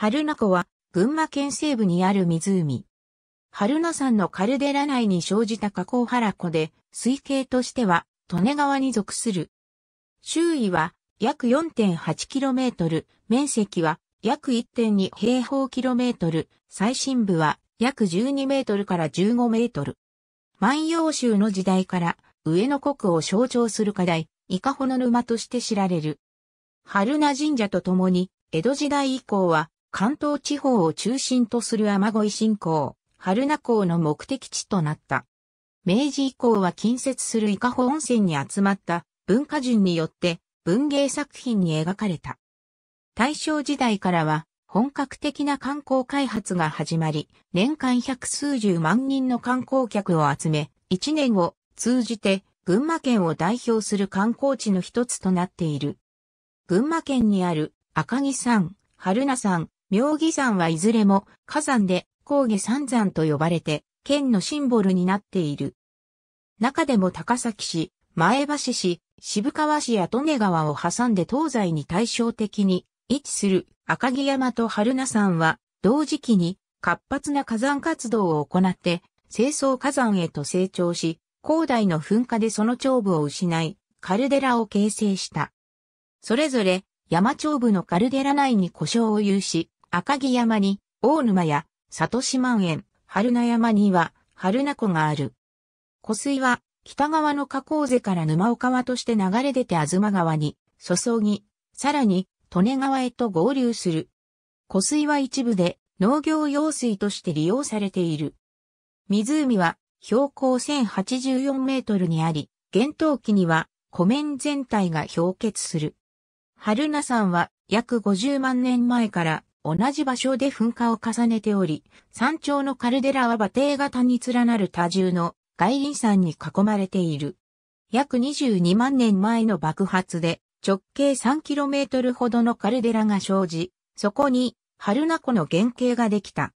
春名湖は、群馬県西部にある湖。春名山のカルデラ内に生じた河口原湖で、水系としては、利根川に属する。周囲は、約 4.8km、面積は、約1.2平方キロメートル、最深部は、約12メートルから15メートル。万葉集の時代から、上野国を象徴する課題、伊香保の沼として知られる。春名神社とともに、江戸時代以降は、関東地方を中心とする雨乞い信仰、春名港の目的地となった。明治以降は近接する伊香保温泉に集まった文化人によって文芸作品に描かれた。大正時代からは本格的な観光開発が始まり、年間百数十万人の観光客を集め、一年を通じて群馬県を代表する観光地の一つとなっている。群馬県にある赤城山、春名山、妙義山はいずれも火山で高下三山と呼ばれて、県のシンボルになっている。中でも高崎市、前橋市、渋川市や利根川を挟んで東西に対照的に位置する赤城山と春名山は同時期に活発な火山活動を行って清掃火山へと成長し、広大の噴火でその頂部を失い、カルデラを形成した。それぞれ山頂部のカルデラ内に故障を有し、赤城山に大沼や里島園、春名山には春名湖がある。湖水は北側の河口瀬から沼尾川として流れ出て東川に注ぎ、さらに利根川へと合流する。湖水は一部で農業用水として利用されている。湖は標高1084メートルにあり、厳冬期には湖面全体が氷結する。春名山は約50万年前から同じ場所で噴火を重ねており、山頂のカルデラは馬蹄型に連なる多重の外輪山に囲まれている。約22万年前の爆発で直径 3km ほどのカルデラが生じ、そこに春名湖の原型ができた。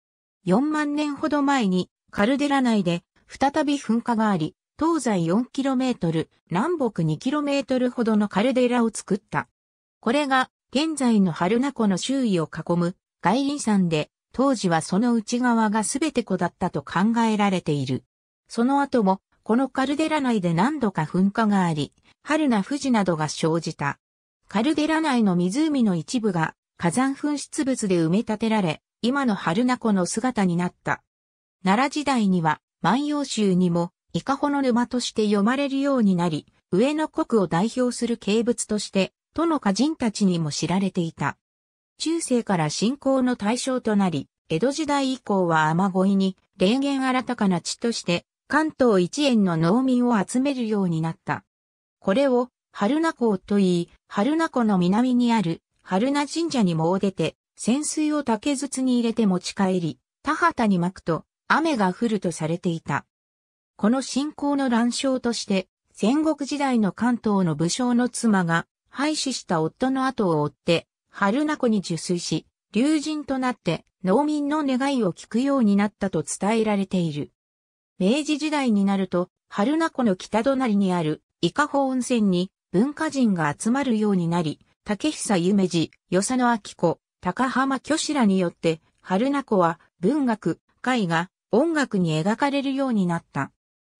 4万年ほど前にカルデラ内で再び噴火があり、東西 4km、南北 2km ほどのカルデラを作った。これが現在の春名湖の周囲を囲む外輪山で、当時はその内側がすべて湖だったと考えられている。その後も、このカルデラ内で何度か噴火があり、春名富士などが生じた。カルデラ内の湖の一部が火山噴出物で埋め立てられ、今の春名湖の姿になった。奈良時代には万葉集にもイカホの沼として読まれるようになり、上野国を代表する景物として都の歌人たちにも知られていた。中世から信仰の対象となり、江戸時代以降は雨乞いに、霊言新たかな地として、関東一円の農民を集めるようになった。これを、春名港と言い、春名湖の南にある、春名神社にも出て、潜水を竹筒に入れて持ち帰り、田畑に巻くと、雨が降るとされていた。この信仰の乱象として、戦国時代の関東の武将の妻が、廃止した夫の後を追って、春名湖に受水し、竜人となって農民の願いを聞くようになったと伝えられている。明治時代になると、春名湖の北隣にある伊香保温泉に文化人が集まるようになり、竹久夢二、与謝野明子、高浜巨子らによって、春名湖は文学、絵画、音楽に描かれるようになった。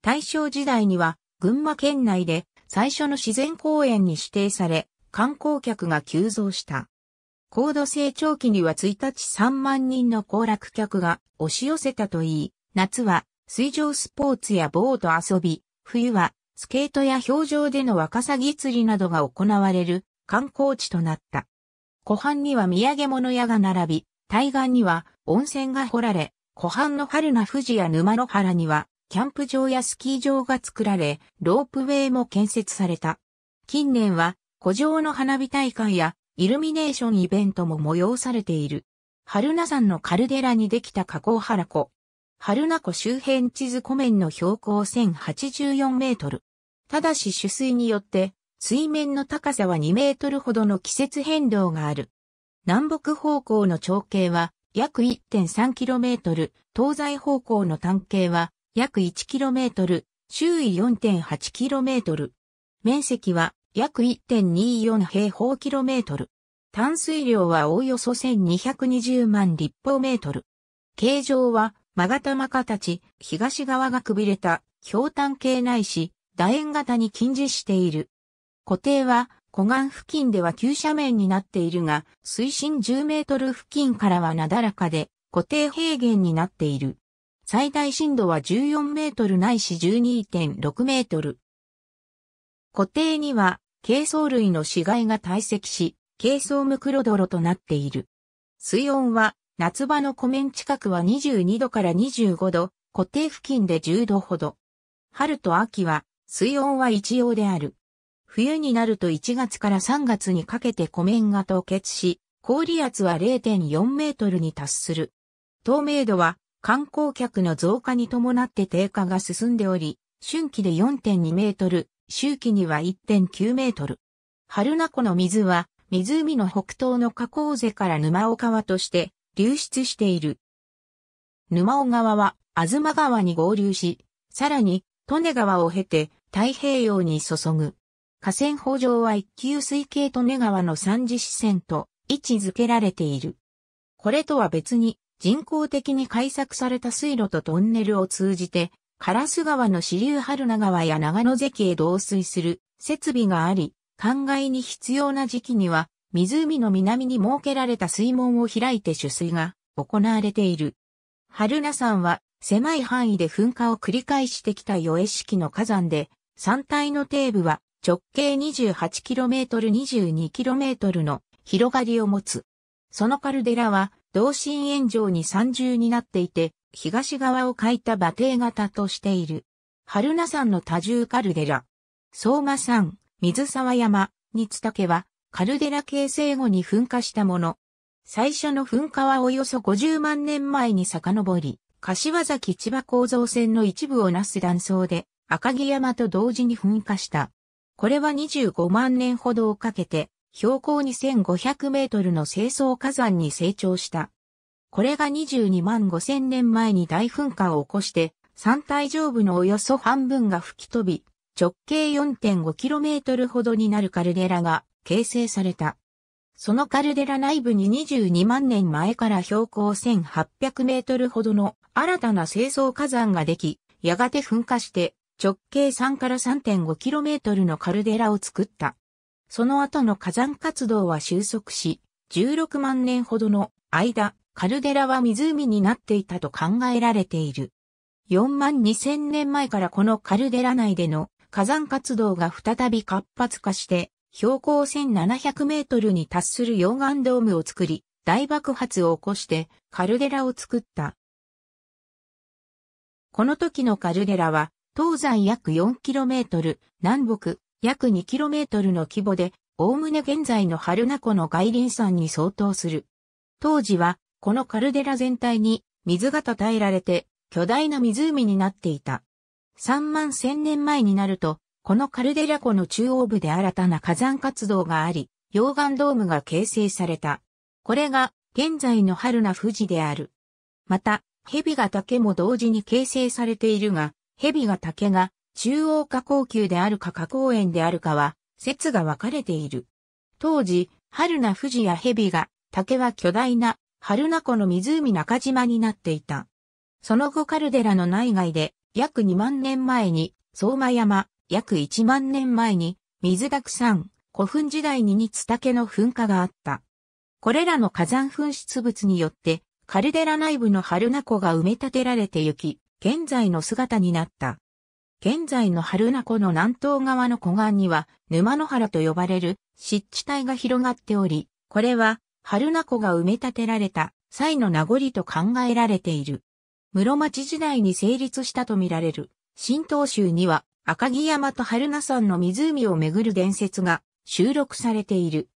大正時代には群馬県内で最初の自然公園に指定され、観光客が急増した。高度成長期には1日3万人の行楽客が押し寄せたといい、夏は水上スポーツやボート遊び、冬はスケートや氷上でのワカサギ釣りなどが行われる観光地となった。湖畔には土産物屋が並び、対岸には温泉が掘られ、湖畔の春な富士や沼の原にはキャンプ場やスキー場が作られ、ロープウェイも建設された。近年は、古城の花火大会やイルミネーションイベントも催されている。春名山のカルデラにできた加工原湖。春名湖周辺地図湖面の標高1084メートル。ただし取水によって、水面の高さは2メートルほどの季節変動がある。南北方向の長径は約1 3トル、東西方向の単径は約 1km、周囲 4.8km。面積は約1.24平方キロメートル。淡水量はおおよそ1220万立方メートル。形状は、曲がたま形、東側がくびれた、氷炭形ないし、楕円型に近似している。固定は、湖岸付近では急斜面になっているが、水深10メートル付近からはなだらかで、固定平原になっている。最大震度は14メートルないし12.6メートル。湖底には、軽装類の死骸が堆積し、軽装ムクロドロとなっている。水温は、夏場の湖面近くは22度から25度、湖底付近で10度ほど。春と秋は、水温は一様である。冬になると1月から3月にかけて湖面が凍結し、氷圧は0.4メートルに達する。透明度は観光客の増加に伴って低下が進んでおり、春季で4.2メートル、秋季には1.9メートル。春名湖の水は、湖の北東の河口瀬から沼尾川として流出している。沼尾川は、東川に合流し、さらに、利根川を経て太平洋に注ぐ。河川法上は一級水系利根川の三次支線と位置づけられている。これとは別に、人工的に開削された水路とトンネルを通じて、カラス川の支流春名川や長野関へ導水する設備があり、灌漑に必要な時期には、湖の南に設けられた水門を開いて取水が行われている。春名山は狭い範囲で噴火を繰り返してきた余江式の火山で、山体の底部は直径 28km22km の広がりを持つ。そのカルデラは同心円状に三重になっていて、東側を欠いた馬蹄型としている。春名山の多重カルデラ。相馬山、水沢山、にツタケは、カルデラ形成後に噴火したもの。最初の噴火はおよそ50万年前に遡り、柏崎千葉構造線の一部をなす断層で、赤城山と同時に噴火した。これは25万年ほどをかけて、標高2500メートルの清掃火山に成長した。これが22万5000年前に大噴火を起こして、山体上部のおよそ半分が吹き飛び、直径 4.5km ほどになるカルデラが形成された。そのカルデラ内部に22万年前から標高1800メートルほどの新たな清掃火山ができ、やがて噴火して直径3から 3.5km のカルデラを作った。その後の火山活動は収束し、16万年ほどの間、カルデラは湖になっていたと考えられている。4万2000年前からこのカルデラ内での火山活動が再び活発化して、標高1700メートルに達する溶岩ドームを作り、大爆発を起こしてカルデラを作った。この時のカルデラは、東西約4トル、南北約 2km の規模で、おおむね現在の春名湖の外輪山に相当する。当時は、このカルデラ全体に水が叩えられて、巨大な湖になっていた。3万1000年前になると、このカルデラ湖の中央部で新たな火山活動があり、溶岩ドームが形成された。これが、現在の春名富士である。また、蛇が竹も同時に形成されているが、蛇が竹が中央加工級であるか加工園であるかは、説が分かれている。当時、春名富士や蛇が、竹は巨大な、春名湖の湖中島になっていた。その後カルデラの内外で、約2万年前に、相馬山、約1万年前に、水沢山、古墳時代に日ツ竹の噴火があった。これらの火山噴出物によって、カルデラ内部の春名湖が埋め立てられてゆき、現在の姿になった。現在の春名湖の南東側の湖岸には、沼の原と呼ばれる湿地帯が広がっており、これは春名湖が埋め立てられた際の名残と考えられている。室町時代に成立したとみられる、新東州には赤城山と春名山の湖をめぐる伝説が収録されている。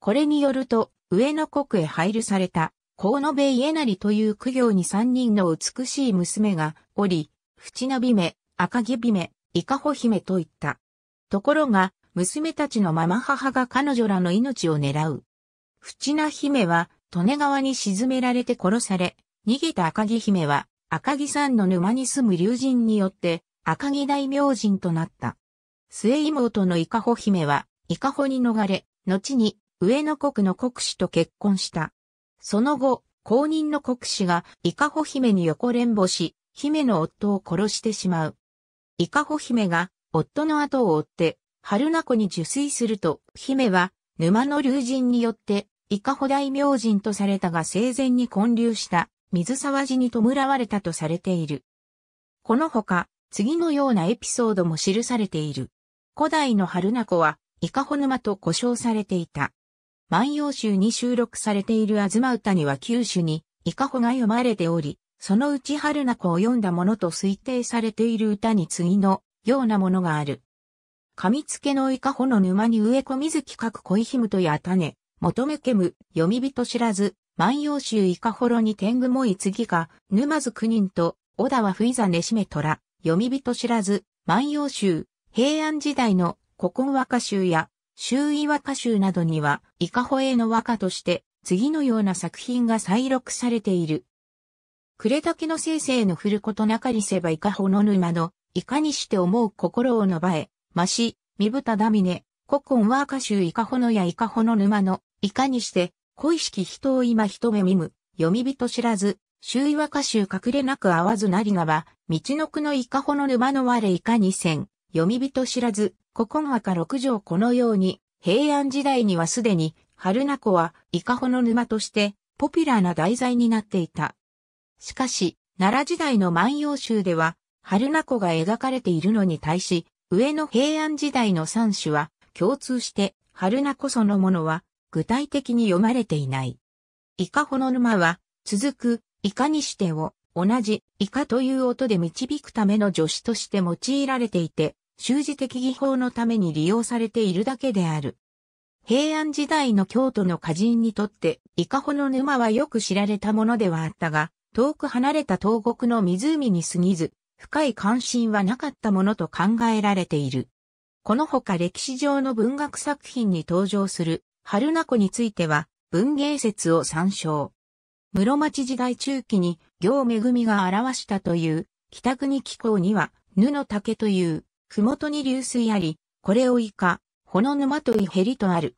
これによると、上野国へ配慮された、河野部家成という苦行に三人の美しい娘がおり、淵なびめ、赤木姫、イカホ姫といった。ところが、娘たちのママ母が彼女らの命を狙う。フチナ姫は、利根川に沈められて殺され、逃げた赤木姫は、赤木山の沼に住む竜人によって、赤木大明神となった。末妹のイカホ姫は、イカホに逃れ、後に、上野国の国士と結婚した。その後、公認の国士がイカホ姫に横連母し、姫の夫を殺してしまう。イカホ姫が夫の後を追って春名湖に受水すると、姫は沼の竜神によってイカホ大明神とされたが生前に混流した水沢寺に弔われたとされている。このほか、次のようなエピソードも記されている。古代の春名湖は、イカホ沼と呼称されていた。万葉集に収録されている東歌には九首に、イカホが読まれており、そのうち春菜子を読んだものと推定されている歌に次のようなものがある。噛つ付のいかほの沼に植え込みずきかく恋ひむとや種、求めけむ、読み人知らず、万葉集いかほろに天狗もい次が、沼津九人と、小田はふいざねしめとら、読み人知らず、万葉集、平安時代の古今和歌集や、周囲和歌集などには、いかほへの和歌として、次のような作品が再録されている。暮れけの生成の振ることなかりせばいかほの沼の、いかにして思う心をのばえ、まし、みぶただみね、古今は歌集いかほのやいかほの沼の、いかにして、恋しき人を今一目見む、読み人知らず、周囲は歌集隠れなく合わずなりがは、道のくのいかほの沼の我いかにせん、読み人知らず、古今和歌六条このように、平安時代にはすでに、春名湖は、いかほの沼として、ポピュラーな題材になっていた。しかし、奈良時代の万葉集では、春名湖が描かれているのに対し、上の平安時代の三種は共通して春名湖そのものは具体的に読まれていない。イカホの沼は続くイカにしてを同じイカという音で導くための助詞として用いられていて、習字的技法のために利用されているだけである。平安時代の京都の歌人にとって、イカホの沼はよく知られたものではあったが、遠く離れた東国の湖に過ぎず、深い関心はなかったものと考えられている。このほか歴史上の文学作品に登場する春名湖については文芸説を参照。室町時代中期に行恵が表したという北国紀行には布の竹という麓に流水あり、これを以下、ほの沼といへりとある。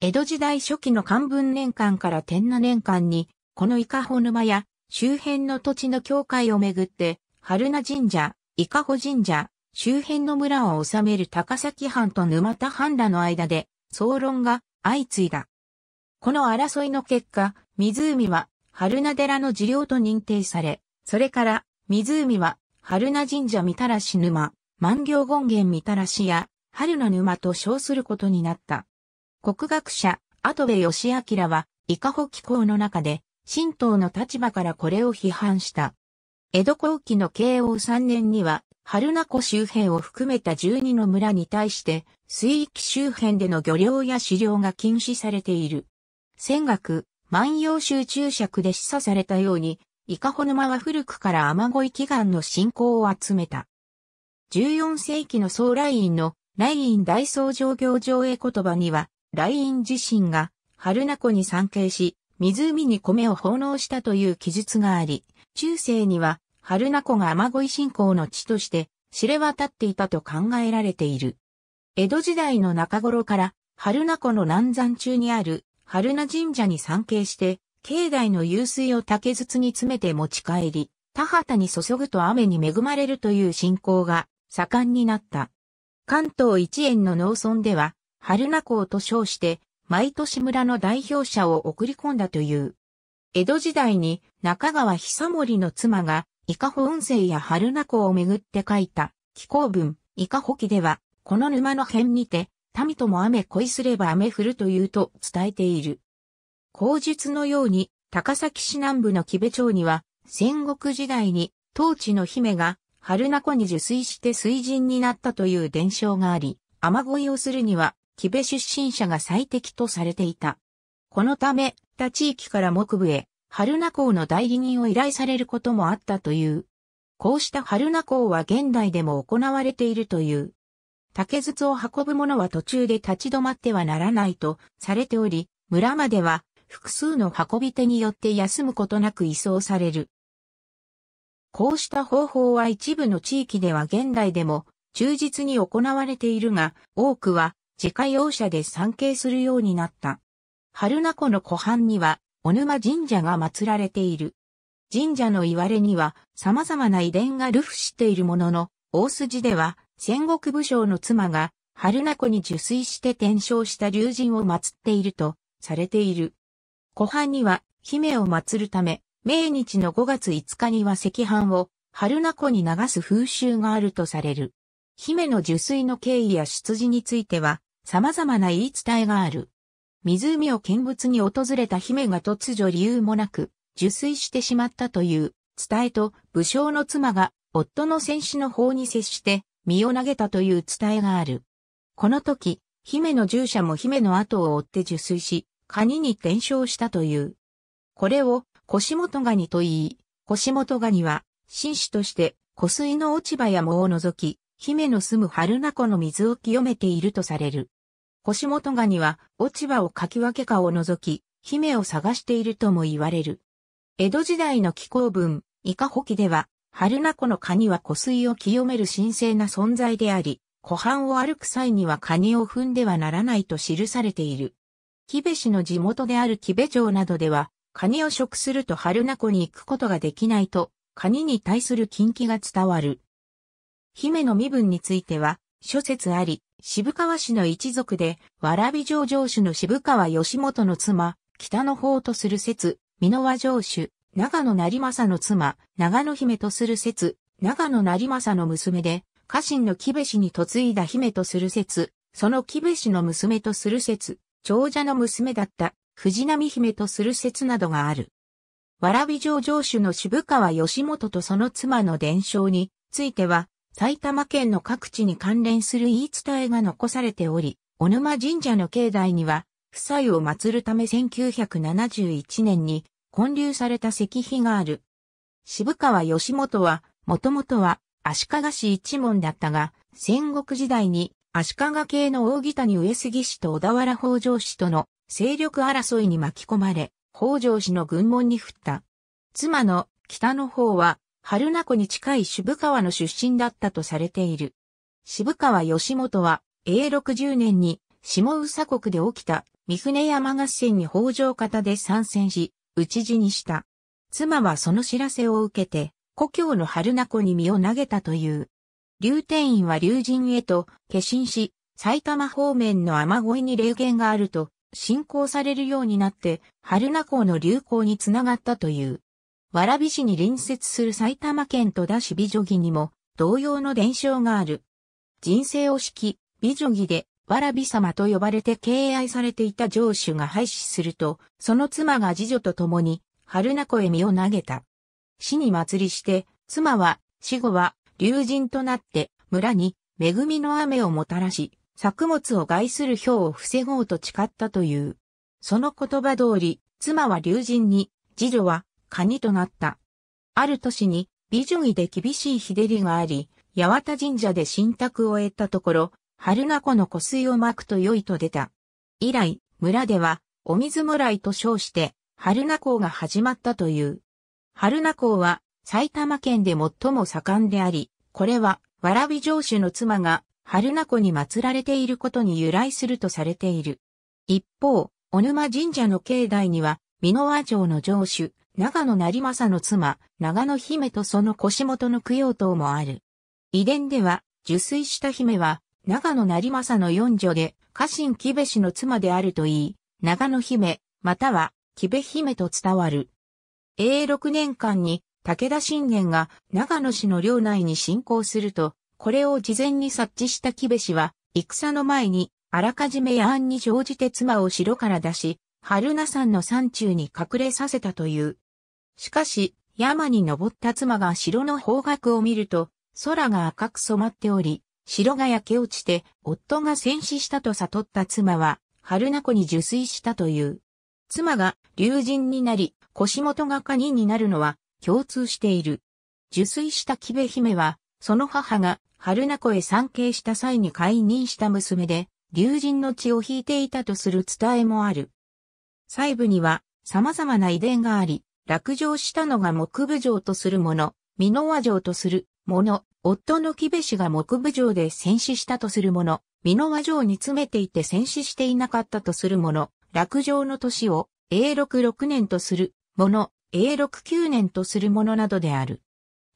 江戸時代初期の漢文年間から天那年間に、このイカほ沼や周辺の土地の境界をめぐって、春名神社、伊香保神社、周辺の村を治める高崎藩と沼田藩らの間で、総論が相次いだ。この争いの結果、湖は春名寺の治療と認定され、それから湖は春名神社みたらし沼、万行権現みたらしや春名沼と称することになった。国学者、後部義明は、伊香保紀行の中で、神道の立場からこれを批判した。江戸後期の慶応3年には、春名湖周辺を含めた12の村に対して、水域周辺での漁漁や狩猟が禁止されている。尖学、万葉集中尺で示唆されたように、伊香保沼は古くから雨乞い祈願の信仰を集めた。14世紀の総来院の来院大僧上行上へ言葉には、来院自身が春名湖に参詣し、湖に米を奉納したという記述があり、中世には、春名湖が雨乞い信仰の地として知れ渡っていたと考えられている。江戸時代の中頃から、春名湖の南山中にある春名神社に参詣して、境内の湧水を竹筒に詰めて持ち帰り、田畑に注ぐと雨に恵まれるという信仰が盛んになった。関東一円の農村では、春名港と称して、毎年村の代表者を送り込んだという。江戸時代に中川久森の妻が、伊香保温泉や春名湖をめぐって書いた、気候文、伊香保記では、この沼の辺にて、民とも雨恋すれば雨降るというと伝えている。口述のように、高崎市南部の木部町には、戦国時代に、当地の姫が、春名湖に受水して水人になったという伝承があり、雨乞いをするには、木部出身者が最適とされていた。このため、他地域から木部へ、春名港の代理人を依頼されることもあったという。こうした春名港は現代でも行われているという。竹筒を運ぶ者は途中で立ち止まってはならないとされており、村までは複数の運び手によって休むことなく移送される。こうした方法は一部の地域では現代でも忠実に行われているが、多くは自家用車で参詣するようになった。春名湖の湖畔には、小沼神社が祀られている。神社の言われには、様々な遺伝が流布しているものの、大筋では、戦国武将の妻が、春名湖に受水して転生した竜神を祀っていると、されている。湖畔には、姫を祀るため、明日の5月5日には赤飯を、春名湖に流す風習があるとされる。姫の受水の経緯や出自については、様々な言い伝えがある。湖を見物に訪れた姫が突如理由もなく、受水してしまったという、伝えと武将の妻が、夫の戦士の方に接して、身を投げたという伝えがある。この時、姫の従者も姫の後を追って受水し、カニに転生したという。これを、腰元ガニと言い、腰元ガニは、紳士として、湖水の落ち葉や藻を除き、姫の住む春名湖の水を清めているとされる。腰元ガニは落ち葉をかき分けかを除き、姫を探しているとも言われる。江戸時代の紀行文、イカホキでは、春名湖のカニは湖水を清める神聖な存在であり、湖畔を歩く際にはカニを踏んではならないと記されている。木部市の地元である木部町などでは、カニを食すると春名湖に行くことができないと、カニに対する禁忌が伝わる。姫の身分については、諸説あり、渋川氏の一族で、蕨城城主の渋川義元の妻、北の方とする説、美濃和城主、長野成政の妻、長野姫とする説、長野成政の娘で、家臣の木部氏に嫁いだ姫とする説、その木部氏の娘とする説、長者の娘だった藤波姫とする説などがある。蕨城城主の渋川義元とその妻の伝承については、埼玉県の各地に関連する言い伝えが残されており、小沼神社の境内には、夫妻を祀るため1971年に建立された石碑がある。渋川義元は、もともとは足利氏一門だったが、戦国時代に足利系の大谷上杉氏と小田原北条氏との勢力争いに巻き込まれ、北条氏の軍門に振った。妻の北の方は春名湖に近い渋川の出身だったとされている。渋川義元は、永60年に、下宇佐国で起きた、三船山合戦に北条方で参戦し、討ち死にした。妻はその知らせを受けて、故郷の春名湖に身を投げたという。竜天院は竜神へと化身し、埼玉方面の雨乞いに霊言があると、信仰されるようになって、春名湖の流行につながったという。蕨市に隣接する埼玉県戸田市美女木にも同様の伝承がある。人生を敷き、美女木で、蕨様と呼ばれて敬愛されていた城主が廃止すると、その妻が次女と共に、春名湖へ身を投げた。死に祭りして、妻は、死後は、竜神となって、村に、恵みの雨をもたらし、作物を害する氷を防ごうと誓ったという。その言葉通り、妻は竜神に、次女は鍵となった。ある年に、美女儀で厳しい日照りがあり、八幡神社で新託を得たところ、春名湖の湖水をまくと良いと出た。以来、村では、お水もらいと称して、春名湖が始まったという。春名湖は、埼玉県で最も盛んであり、これは、蕨城主の妻が、春名湖に祀られていることに由来するとされている。一方、小沼神社の境内には、美濃和城の城主、長野成政の妻、長野姫とその腰元の供養塔もある。遺伝では、受水した姫は、長野成政の四女で、家臣木部氏の妻であるといい、長野姫、または、木部姫と伝わる。永6年間に、武田信玄が長野氏の領内に侵攻すると、これを事前に察知した木部氏は、戦の前に、あらかじめ野案に乗じて妻を城から出し、春名山の山中に隠れさせたという。しかし、山に登った妻が城の方角を見ると、空が赤く染まっており、城が焼け落ちて、夫が戦死したと悟った妻は、春名湖に受水したという。妻が竜神になり、腰元がカニになるのは共通している。受水した木部姫は、その母が春名湖へ参詣した際に解任した娘で、竜神の血を引いていたとする伝えもある。細部には様々な遺伝があり、落城したのが木部城とする者、美濃和城とする者、夫の木部氏が木部城で戦死したとする者、美濃和城に詰めていて戦死していなかったとする者、落城の年を永禄6年とする者、永禄9年とする者などである。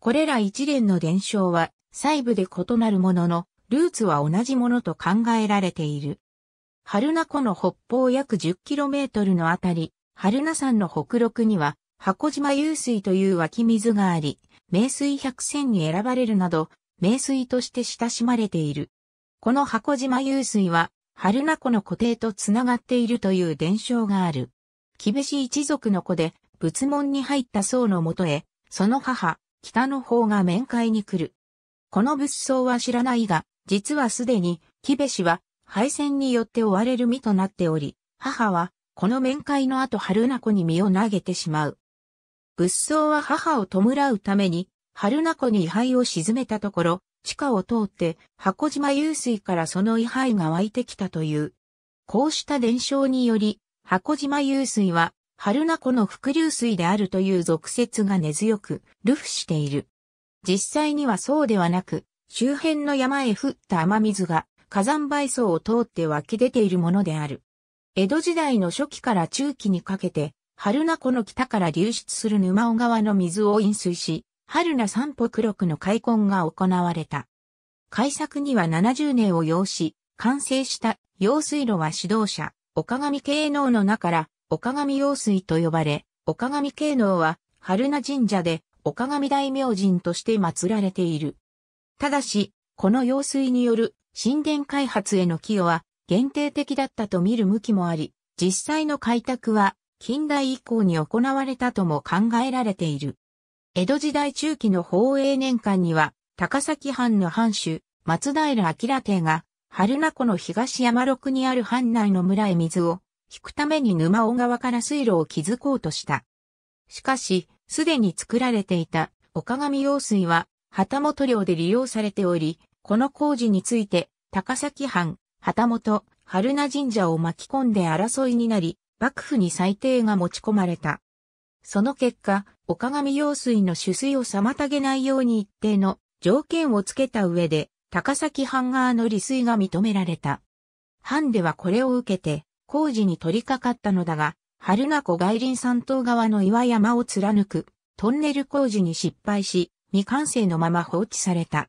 これら一連の伝承は細部で異なるものの、ルーツは同じものと考えられている。春名湖の北方約 10km のあたり、春名山の北麓には、箱島湧水という湧き水があり、名水百選に選ばれるなど、名水として親しまれている。この箱島湧水は、春名湖の湖底とつながっているという伝承がある。木部氏一族の子で、仏門に入った僧のもとへ、その母、北の方が面会に来る。この仏僧は知らないが、実はすでに、木部氏は、敗戦によって追われる身となっており、母は、この面会の後春名湖に身を投げてしまう。仏僧は母を弔うために、春名湖に位牌を沈めたところ、地下を通って箱島湧水からその位牌が湧いてきたという。こうした伝承により、箱島湧水は春名湖の伏流水であるという俗説が根強く、流布している。実際にはそうではなく、周辺の山へ降った雨水が火山灰層を通って湧き出ているものである。江戸時代の初期から中期にかけて、春名湖の北から流出する沼尾川の水を飲水し、春名三歩黒区の開墾が行われた。開作には70年を要し、完成した用水路は指導者、岡上慶能の名から岡上用水と呼ばれ、岡上慶能は春名神社で岡上大明神として祀られている。ただし、この用水による神殿開発への寄与は限定的だったと見る向きもあり、実際の開拓は近代以降に行われたとも考えられている。江戸時代中期の宝永年間には、高崎藩の藩主、松平明帝が、春名湖の東山六にある藩内の村へ水を、引くために沼尾川から水路を築こうとした。しかし、すでに作られていた、岡上用水は、旗本領で利用されており、この工事について、高崎藩、旗本、春名神社を巻き込んで争いになり、幕府に裁定が持ち込まれた。その結果、岡上用水の取水を妨げないように一定の条件をつけた上で、高崎藩側の利水が認められた。藩ではこれを受けて、工事に取り掛かったのだが、春名湖外林山東側の岩山を貫く、トンネル工事に失敗し、未完成のまま放置された。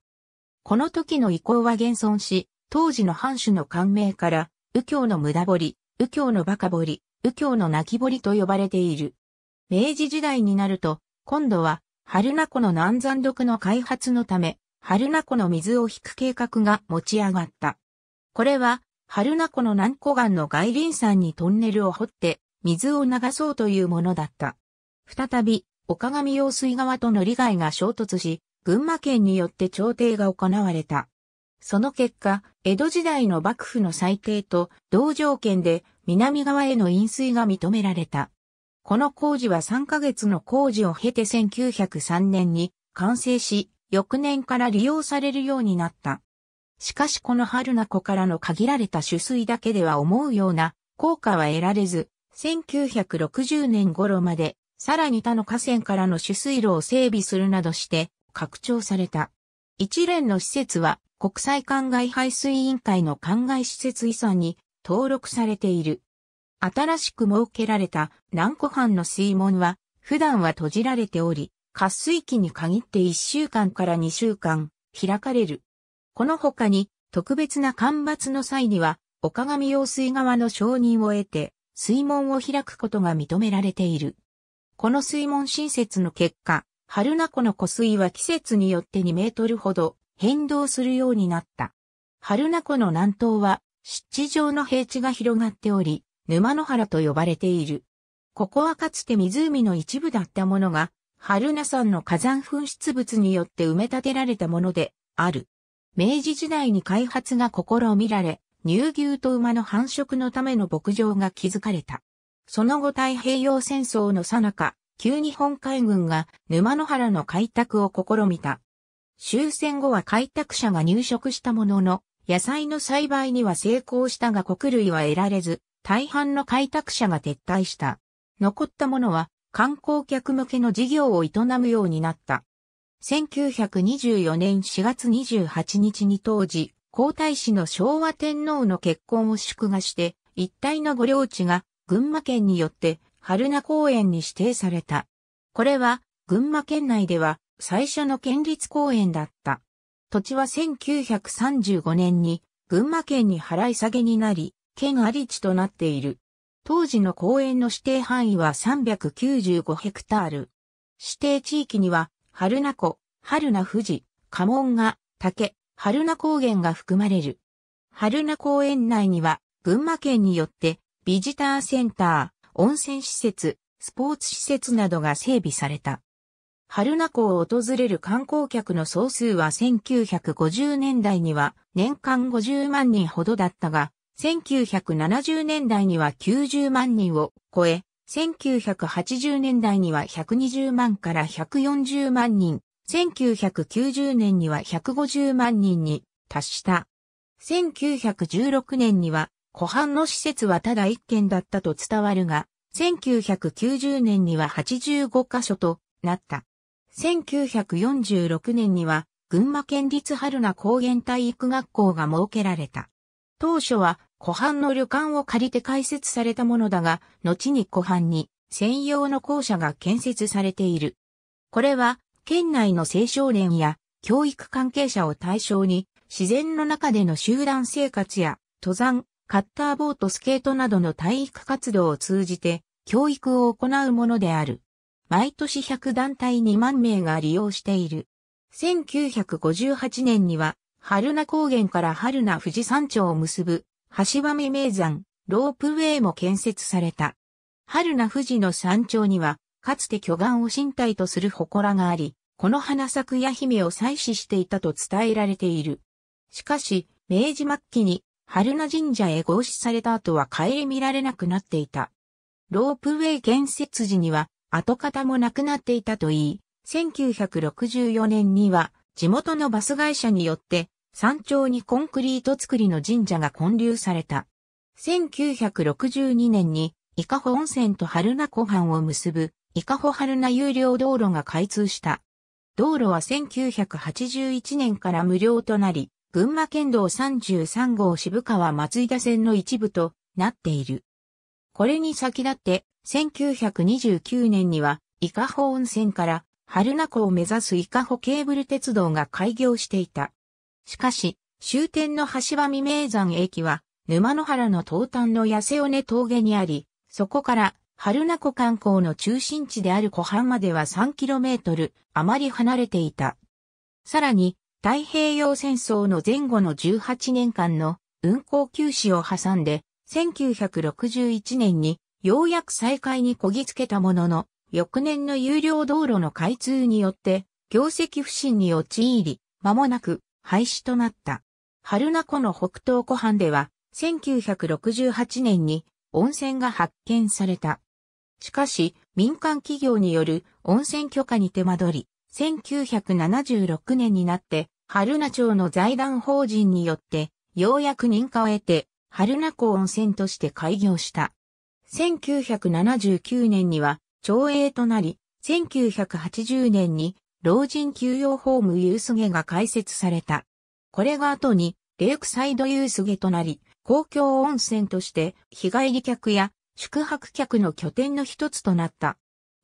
この時の意向は現存し、当時の藩主の官名から、右京の無駄堀、右京のバカ堀、右京の泣き堀と呼ばれている。明治時代になると、今度は、春名湖の南山毒の開発のため、春名湖の水を引く計画が持ち上がった。これは、春名湖の南湖岸の外輪山にトンネルを掘って、水を流そうというものだった。再び、岡上用水川との利害が衝突し、群馬県によって調停が行われた。その結果、江戸時代の幕府の裁定と同条件で南側への引水が認められた。この工事は3ヶ月の工事を経て1903年に完成し、翌年から利用されるようになった。しかしこの春名湖からの限られた取水だけでは思うような効果は得られず、1960年頃までさらに他の河川からの取水路を整備するなどして拡張された。一連の施設は国際灌漑排水委員会の灌漑施設遺産に登録されている。新しく設けられた南湖畔の水門は普段は閉じられており、滑水期に限って1週間から2週間開かれる。この他に特別な干ばつの際には、岡上用水側の承認を得て、水門を開くことが認められている。この水門新設の結果、春名湖の湖水は季節によって2メートルほど変動するようになった。春名湖の南東は湿地上の平地が広がっており、沼の原と呼ばれている。ここはかつて湖の一部だったものが、春名山の火山噴出物によって埋め立てられたものである。明治時代に開発が試みられ、乳牛と馬の繁殖のための牧場が築かれた。その後太平洋戦争の最中、旧日本海軍が沼の原の開拓を試みた。終戦後は開拓者が入植したものの、野菜の栽培には成功したが穀類は得られず、大半の開拓者が撤退した。残ったものは観光客向けの事業を営むようになった。1924年4月28日に当時、皇太子の昭和天皇の結婚を祝賀して、一帯の御領地が群馬県によって春名公園に指定された。これは群馬県内では最初の県立公園だった。土地は1935年に群馬県に払い下げになり、県あり地となっている。当時の公園の指定範囲は395ヘクタール。指定地域には、春名湖、春名富士、家紋が、竹、春名高原が含まれる。春名公園内には、群馬県によって、ビジターセンター、温泉施設、スポーツ施設などが整備された。春名湖を訪れる観光客の総数は1950年代には年間50万人ほどだったが、1970年代には90万人を超え、1980年代には120万から140万人、1990年には150万人に達した。1916年には湖畔の施設はただ1軒だったと伝わるが、1990年には85カ所となった。1946年には、群馬県立春名高原体育学校が設けられた。当初は、湖畔の旅館を借りて開設されたものだが、後に湖畔に専用の校舎が建設されている。これは、県内の青少年や教育関係者を対象に、自然の中での集団生活や、登山、カッターボートスケートなどの体育活動を通じて、教育を行うものである。毎年100団体2万名が利用している。1958年には、春名高原から春名富士山頂を結ぶ、橋場目名山、ロープウェイも建設された。春名富士の山頂には、かつて巨岩を身体とする祠があり、この花咲くや姫を祭祀していたと伝えられている。しかし、明治末期に春名神社へ合祀された後は帰り見られなくなっていた。ロープウェイ建設時には跡形もなくなっていたといい、1964年には地元のバス会社によって山頂にコンクリート作りの神社が建立された。1962年に伊香保温泉と春名湖畔を結ぶ伊香保春名有料道路が開通した。道路は1981年から無料となり、群馬県道33号渋川松井田線の一部となっている。これに先立って、1929年には、伊香保温泉から、春名湖を目指す伊香保ケーブル鉄道が開業していた。しかし、終点の橋場未名山駅は、沼の原の東端の痩せ尾根峠にあり、そこから春名湖観光の中心地である湖畔までは 3km 余り離れていた。さらに、太平洋戦争の前後の18年間の運行休止を挟んで、1961年にようやく再開にこぎつけたものの、翌年の有料道路の開通によって、業績不振に陥り、間もなく廃止となった。春名湖の北東湖畔では、1968年に温泉が発見された。しかし、民間企業による温泉許可に手間取り、1976年になって、春名町の財団法人によって、ようやく認可を得て、春名湖温泉として開業した。1979年には町営となり、1980年に老人休養ホームユースゲが開設された。これが後にレイクサイドユースゲとなり、公共温泉として日帰り客や宿泊客の拠点の一つとなった。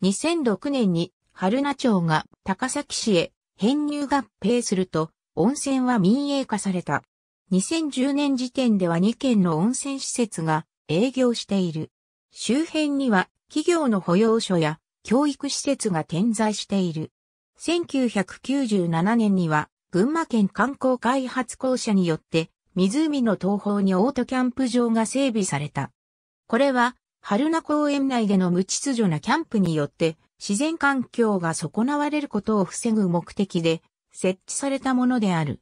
2006年に春名町が高崎市へ編入合併すると温泉は民営化された。2010年時点では2軒の温泉施設が営業している。周辺には企業の保養所や教育施設が点在している。1997年には群馬県観光開発公社によって湖の東方にオートキャンプ場が整備された。これは春名公園内での無秩序なキャンプによって自然環境が損なわれることを防ぐ目的で設置されたものである。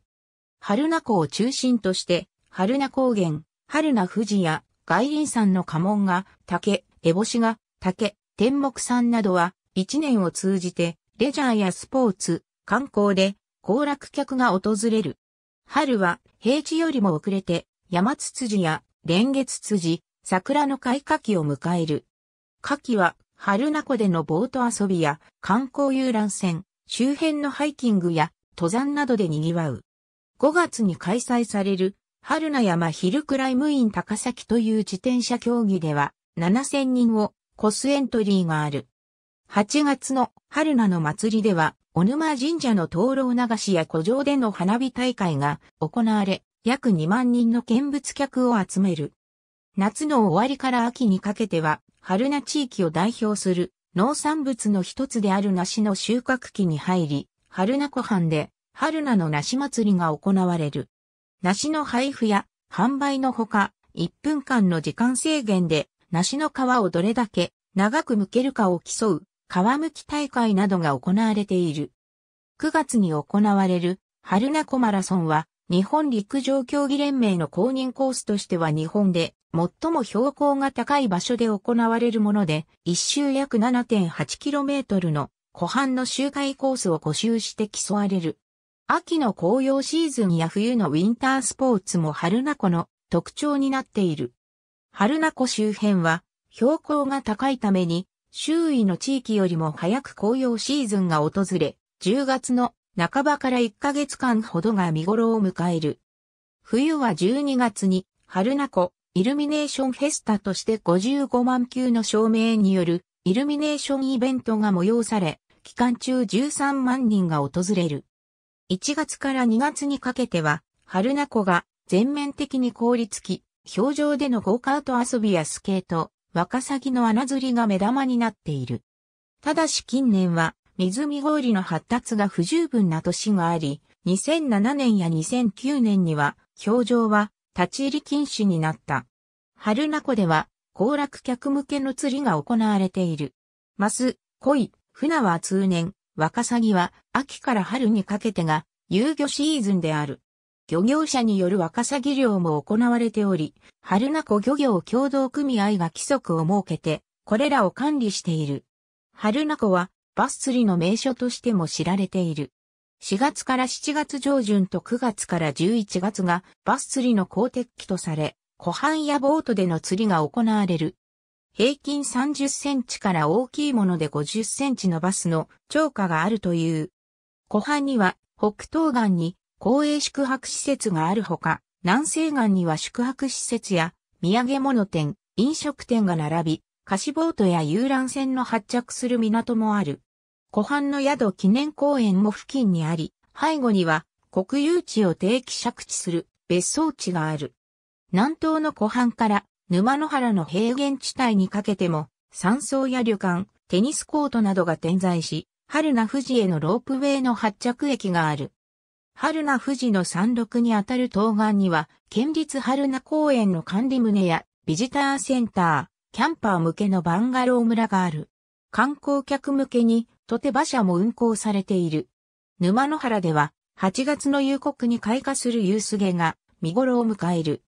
春名湖を中心として、春名高原、春名富士や外輪山の家紋が竹、烏帽子が竹、天目山などは、一年を通じて、レジャーやスポーツ、観光で、行楽客が訪れる。春は、平地よりも遅れて、山ツツジや、蓮月ツジ、桜の開花期を迎える。夏季は、春名湖でのボート遊びや、観光遊覧船、周辺のハイキングや、登山などで賑わう。5月に開催される、春名山ヒルクライムイン高崎という自転車競技では、7000人をコスエントリーがある。8月の春名の祭りでは、小沼神社の灯籠流しや古城での花火大会が行われ、約2万人の見物客を集める。夏の終わりから秋にかけては、春名地域を代表する農産物の一つである梨の収穫期に入り、春名湖畔で春菜の梨祭りが行われる。梨の配布や販売のほか、1分間の時間制限で、梨の皮をどれだけ長く剥けるかを競う、皮剥き大会などが行われている。9月に行われる、春菜湖マラソンは、日本陸上競技連盟の公認コースとしては日本で最も標高が高い場所で行われるもので、一周約 7.8km の湖畔の周回コースを5周して競われる。秋の紅葉シーズンや冬のウィンタースポーツも春名湖の特徴になっている。春名湖周辺は標高が高いために周囲の地域よりも早く紅葉シーズンが訪れ、10月の半ばから1ヶ月間ほどが見頃を迎える。冬は12月に春名湖イルミネーションフェスタとして55万球の照明によるイルミネーションイベントが催され、期間中13万人が訪れる。1月から2月にかけては、春名湖が全面的に凍りつき、氷上でのゴーカート遊びやスケート、ワカサギの穴釣りが目玉になっている。ただし近年は、湖氷の発達が不十分な年があり、2007年や2009年には、氷上は立ち入り禁止になった。春名湖では、行楽客向けの釣りが行われている。マス、鯉、船は通年、ワカサギは秋から春にかけてが遊漁シーズンである。漁業者によるワカサギ漁も行われており、春名湖漁業協同組合が規則を設けて、これらを管理している。春名湖はバス釣りの名所としても知られている。4月から7月上旬と9月から11月がバス釣りの公的期とされ、湖畔やボートでの釣りが行われる。平均30センチから大きいもので50センチのバスの超過があるという。湖畔には北東岸に公営宿泊施設があるほか、南西岸には宿泊施設や土産物店、飲食店が並び、貸しボートや遊覧船の発着する港もある。湖畔の宿記念公園も付近にあり、背後には国有地を定期借地する別荘地がある。南東の湖畔から沼の原の平原地帯にかけても、山荘や旅館、テニスコートなどが点在し、春名富士へのロープウェイの発着駅がある。春名富士の山麓にあたる東岸には、県立春名公園の管理棟やビジターセンター、キャンパー向けのバンガロー村がある。観光客向けに、とて馬車も運行されている。沼の原では、8月の夕刻に開花する夕菅が見頃を迎える。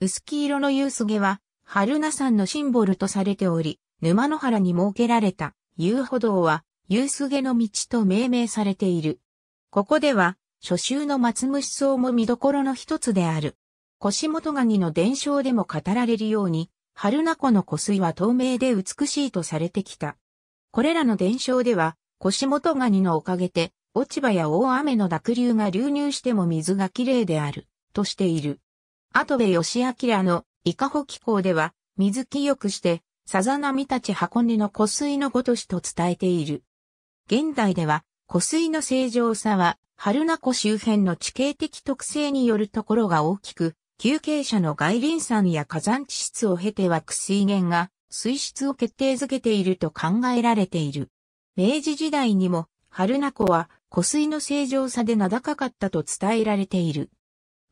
薄黄色の夕すげは、春名山のシンボルとされており、沼の原に設けられた遊歩道は、夕すげの道と命名されている。ここでは、初秋の松虫草も見どころの一つである。腰元ガニの伝承でも語られるように、春名湖の湖水は透明で美しいとされてきた。これらの伝承では、腰元ガニのおかげで、落ち葉や大雨の濁流が流入しても水がきれいである、としている。後部義明の伊香保紀行では、水清くして、さざ波たち箱根の湖水のごとしと伝えている。現代では、湖水の正常さは、春名湖周辺の地形的特性によるところが大きく、休憩者の外輪山や火山地質を経て湧く水源が、水質を決定づけていると考えられている。明治時代にも、春名湖は湖水の正常さで名高かったと伝えられている。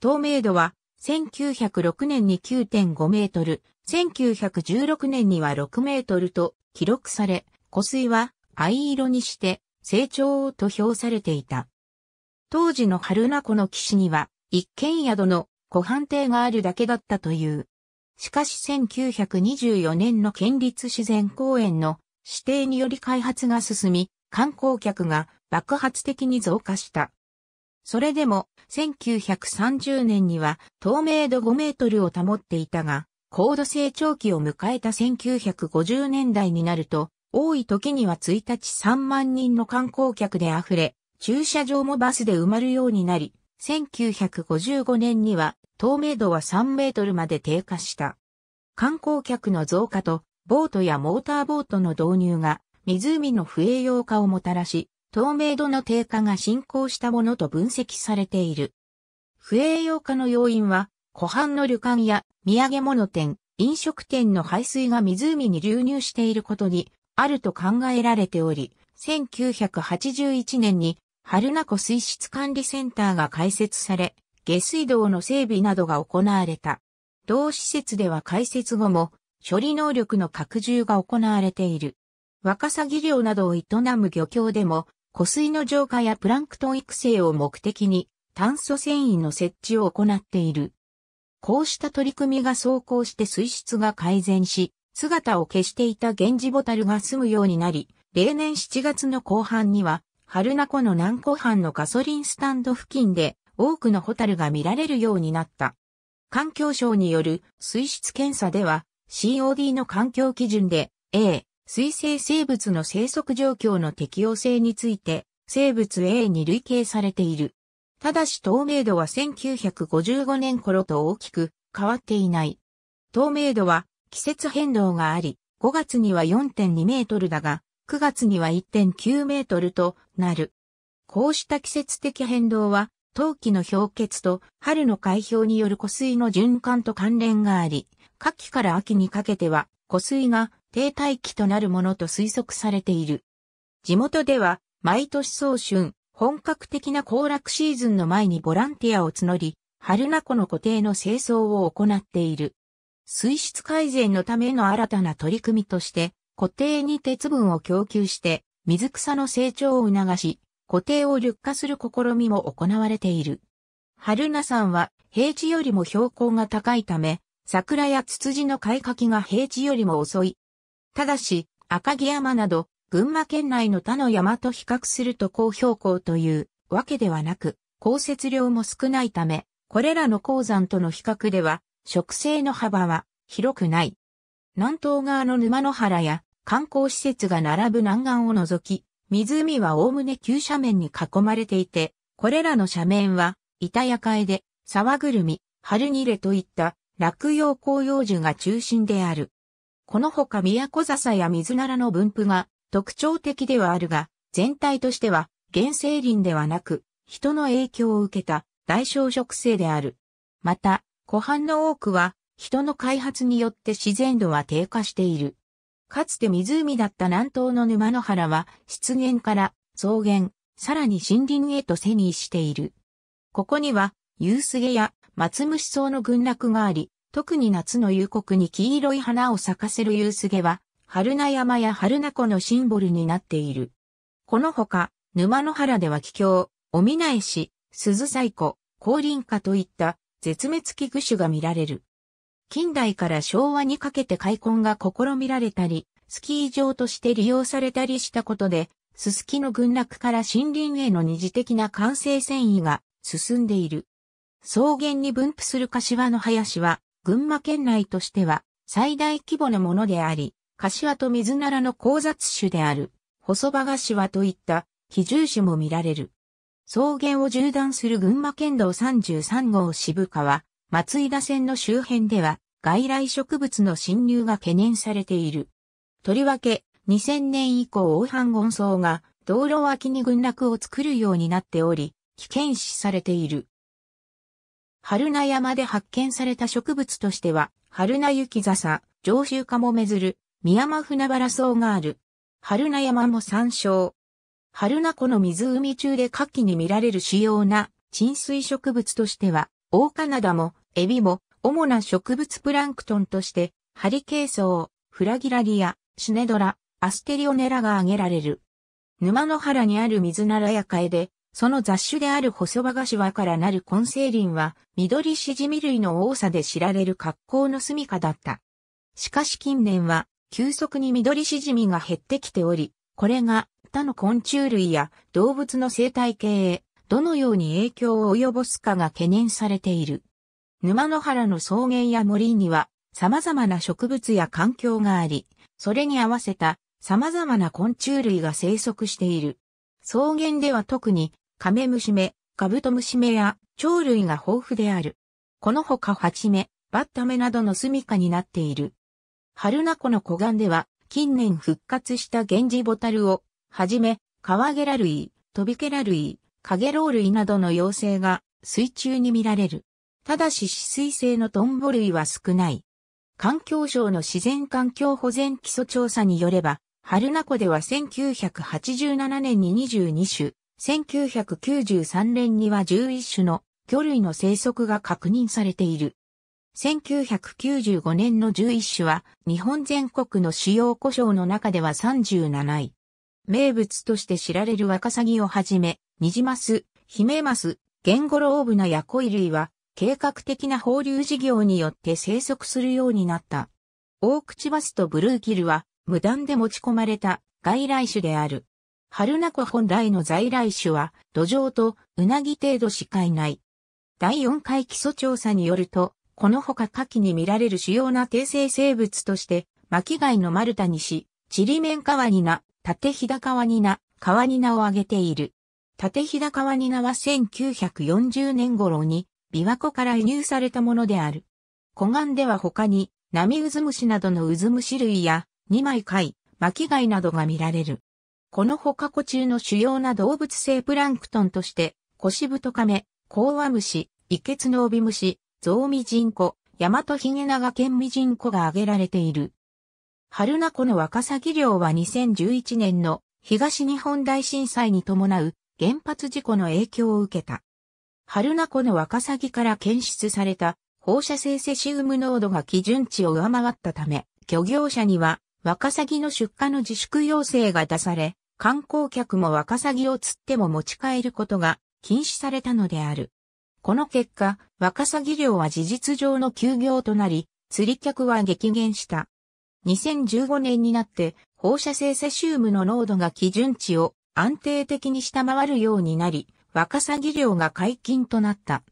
透明度は1906年に9.5メートル、1916年には6メートルと記録され、湖水は藍色にして成長をと評されていた。当時の春名湖の岸には一軒宿の湖畔邸があるだけだったという。しかし1924年の県立自然公園の指定により開発が進み、観光客が爆発的に増加した。それでも、1930年には透明度5メートルを保っていたが、高度成長期を迎えた1950年代になると、多い時には1日3万人の観光客で溢れ、駐車場もバスで埋まるようになり、1955年には透明度は3メートルまで低下した。観光客の増加と、ボートやモーターボートの導入が、湖の不栄養化をもたらし、透明度の低下が進行したものと分析されている。不栄養化の要因は、湖畔の旅館や土産物店、飲食店の排水が湖に流入していることにあると考えられており、1981年に春名湖水質管理センターが開設され、下水道の整備などが行われた。同施設では開設後も処理能力の拡充が行われている。若カ漁などを営む漁協でも湖水の浄化やプランクトン育成を目的に炭素繊維の設置を行っている。こうした取り組みが走行して水質が改善し、姿を消していたゲンジボタルが住むようになり、例年7月の後半には、春名湖の南湖畔のガソリンスタンド付近で多くのホタルが見られるようになった。環境省による水質検査では COD の環境基準で A、水生生物の生息状況の適応性について、生物 A に類型されている。ただし透明度は1955年頃と大きく変わっていない。透明度は季節変動があり、5月には4.2メートルだが、9月には1.9メートルとなる。こうした季節的変動は、冬季の氷結と春の海氷による湖水の循環と関連があり、夏季から秋にかけては湖水が停滞期となるものと推測されている。地元では、毎年早春、本格的な行楽シーズンの前にボランティアを募り、春名湖の湖底の清掃を行っている。水質改善のための新たな取り組みとして、湖底に鉄分を供給して、水草の成長を促し、湖底を緑化する試みも行われている。春名山は平地よりも標高が高いため、桜やツツジの開花期が平地よりも遅いただし、赤城山など、群馬県内の他の山と比較すると高標高というわけではなく、降雪量も少ないため、これらの鉱山との比較では、植生の幅は広くない。南東側の沼の原や観光施設が並ぶ南岸を除き、湖は概ね急斜面に囲まれていて、これらの斜面は、板やかえで、沢ぐるみ、春ニれといった落葉広葉樹が中心である。このほか都笹や水ならの分布が特徴的ではあるが、全体としては原生林ではなく、人の影響を受けた大小植生である。また、湖畔の多くは、人の開発によって自然度は低下している。かつて湖だった南東の沼の原は、湿原から草原、さらに森林へと遷移している。ここには、夕菅や松虫草の群落があり、特に夏の夕刻に黄色い花を咲かせる夕菅は、春名山や春名湖のシンボルになっている。このほか、沼の原では気境、おみなえし、鈴細湖、高林下といった絶滅危惧種が見られる。近代から昭和にかけて開墾が試みられたり、スキー場として利用されたりしたことで、ススキの群落から森林への二次的な完成繊維が進んでいる。草原に分布する柏の林は、群馬県内としては最大規模のものであり、柏と水ならの交雑種である、細葉柏といった非重種も見られる。草原を縦断する群馬県道33号渋川、松井田線の周辺では、外来植物の侵入が懸念されている。とりわけ、2000年以降大半ゴンが道路脇に群落を作るようになっており、危険視されている。春名山で発見された植物としては、春名雪笹、上州カもめずる、宮間船原草がある。春名山も参照。春名湖の湖中で夏季に見られる主要な沈水植物としては、大カナダも、エビも、主な植物プランクトンとして、ハリケイソウ、フラギラリア、シネドラ、アステリオネラが挙げられる。沼の原にある水ならやかえで、その雑種である細葉菓子和からなる根性林は、緑しじみ類の多さで知られる格好の住処だった。しかし近年は、急速に緑しじみが減ってきており、これが他の昆虫類や動物の生態系へ、どのように影響を及ぼすかが懸念されている。沼の原の草原や森には、様々な植物や環境があり、それに合わせた様々な昆虫類が生息している。草原では特にカメムシ目、カブトムシ目や鳥類が豊富である。このほかハチ目、バッタ目などの住処になっている。春名湖の湖岸では、近年復活したゲンジボタルを、はじめ、カワゲラ類、トビケラ類、カゲロウ類などの妖精が水中に見られる。ただし死水性のトンボ類は少ない。環境省の自然環境保全基礎調査によれば、春名湖では1987年に22種、1993年には11種の魚類の生息が確認されている。1995年の11種は日本全国の主要古生の中では37位。名物として知られるワカサギをはじめ、ニジマス、ヒメマス、ゲンゴロオブナやコイ類は計画的な放流事業によって生息するようになった。オオクチバスとブルーキルは無断で持ち込まれた外来種である。春名湖本来の在来種は、土壌とうなぎ程度しかいない。第4回基礎調査によると、このほか夏季に見られる主要な定性生物として、巻貝の丸太にし、ちりめんワニナ、縦日カワニナ、カワニナを挙げている。縦日カワニナは1940年頃に、琵琶湖から輸入されたものである。湖岸では他に、ナミウズムシなどのウズムシ類や、二枚貝、巻貝などが見られる。このほか湖中の主要な動物性プランクトンとして、コシブトカメ、コウワムシ、イケツノオビムシ、ゾウミジンコ、ヤマトヒゲナガケンミジンコが挙げられている。春名湖のワカサギ漁は2011年の東日本大震災に伴う原発事故の影響を受けた。春名湖のワカサギから検出された放射性セシウム濃度が基準値を上回ったため、漁業者にはワカサギの出荷の自粛要請が出され、観光客もワカサギを釣っても持ち帰ることが禁止されたのである。この結果、ワカサギ漁は事実上の休業となり、釣り客は激減した。2015年になって放射性セシウムの濃度が基準値を安定的に下回るようになり、ワカサギ漁が解禁となった。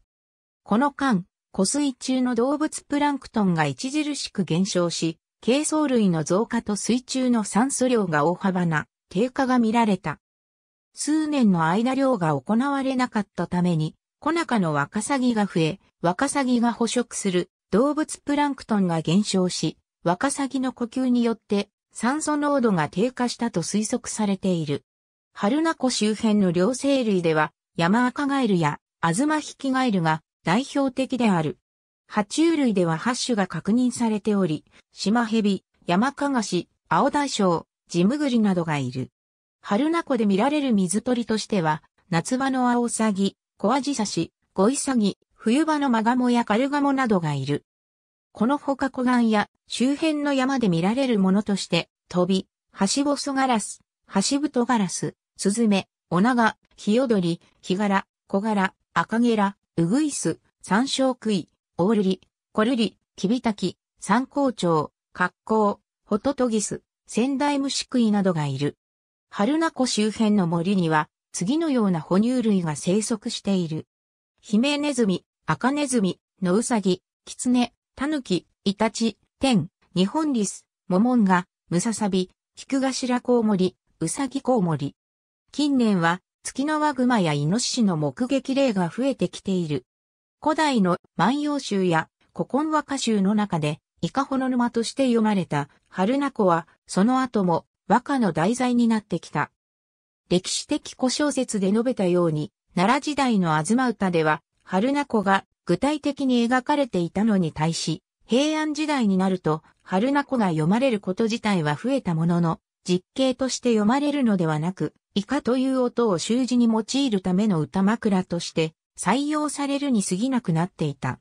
この間、湖水中の動物プランクトンが著しく減少し、軽藻類の増加と水中の酸素量が大幅な低下が見られた。数年の間漁が行われなかったために、小中のワカサギが増え、ワカサギが捕食する動物プランクトンが減少し、ワカサギの呼吸によって酸素濃度が低下したと推測されている。春名湖周辺の両生類では、山赤ガエルやアズマヒキガエルが代表的である。爬虫類では8種が確認されており、シマヘビ、ヤマカガシ、アオダイショウ、ジムグリなどがいる。春名湖で見られる水鳥としては、夏場のアオサギ、コアジサシ、ゴイサギ、冬場のマガモやカルガモなどがいる。このほか湖岸や周辺の山で見られるものとして、飛び、ハシボソガラス、ハシブトガラス、スズメ、オナガ、ヒヨドリ、ヒガラ、コガラ、アカゲラ、ウグイス、サンショウクイ、オウルリ、コルリ、キビタキ、サンコウチョウ、カッコウ、ホトトギス、仙台虫食いなどがいる。春名湖周辺の森には、次のような哺乳類が生息している。ヒメネズミ、アカネズミ、ノウサギ、キツネ、タヌキ、イタチ、テン、ニホンリス、モモンガ、ムササビ、キクガシラコウモリ、ウサギコウモリ。近年は、月のワグマやイノシシの目撃例が増えてきている。古代の万葉集や古今和歌集の中で、イカホル沼として読まれた春名はその後も和歌の題材になってきた。歴史的古小説で述べたように、奈良時代の東歌では、春名子が具体的に描かれていたのに対し、平安時代になると、春名子が読まれること自体は増えたものの、実景として読まれるのではなく、イカという音を習字に用いるための歌枕として採用されるに過ぎなくなっていた。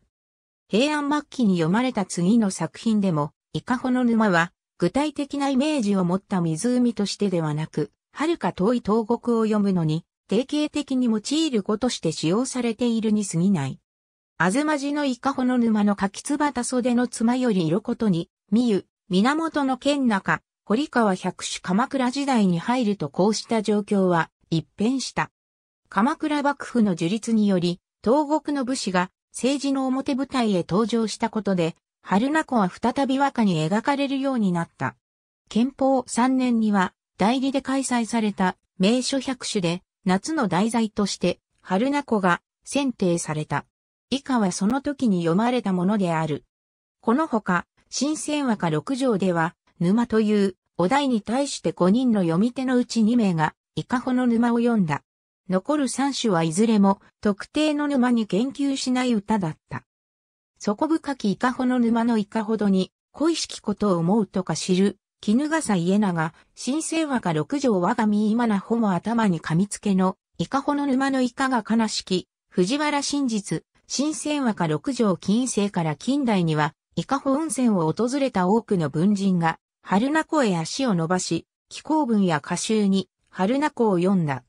平安末期に読まれた次の作品でも、イカホの沼は具体的なイメージを持った湖としてではなく、遥か遠い東国を読むのに、定型的に用いる語として使用されているに過ぎない。あずまじのいかほの沼の柿つばた袖の妻より色ことに、みゆ、源の剣中、堀川百種鎌倉時代に入るとこうした状況は一変した。鎌倉幕府の樹立により、東国の武士が政治の表舞台へ登場したことで、春名湖は再び和歌に描かれるようになった。憲法3年には、代理で開催された名所百首で、夏の題材として、春名湖が選定された。以下はその時に読まれたものである。このほか、新鮮和歌6条では、沼というお題に対して5人の読み手のうち2名が、イカホの沼を読んだ。残る3首はいずれも特定の沼に言及しない歌だった。底深きイカホの沼のイカほどに、恋しきことを思うとか知る、絹笠家長、新生和歌六条我が身今なほも頭に噛みつけの、イカホの沼のイカが悲しき、藤原真実、新生和歌六条近世から近代には、伊香保温泉を訪れた多くの文人が、春名湖へ足を伸ばし、気候文や歌集に春名湖を読んだ。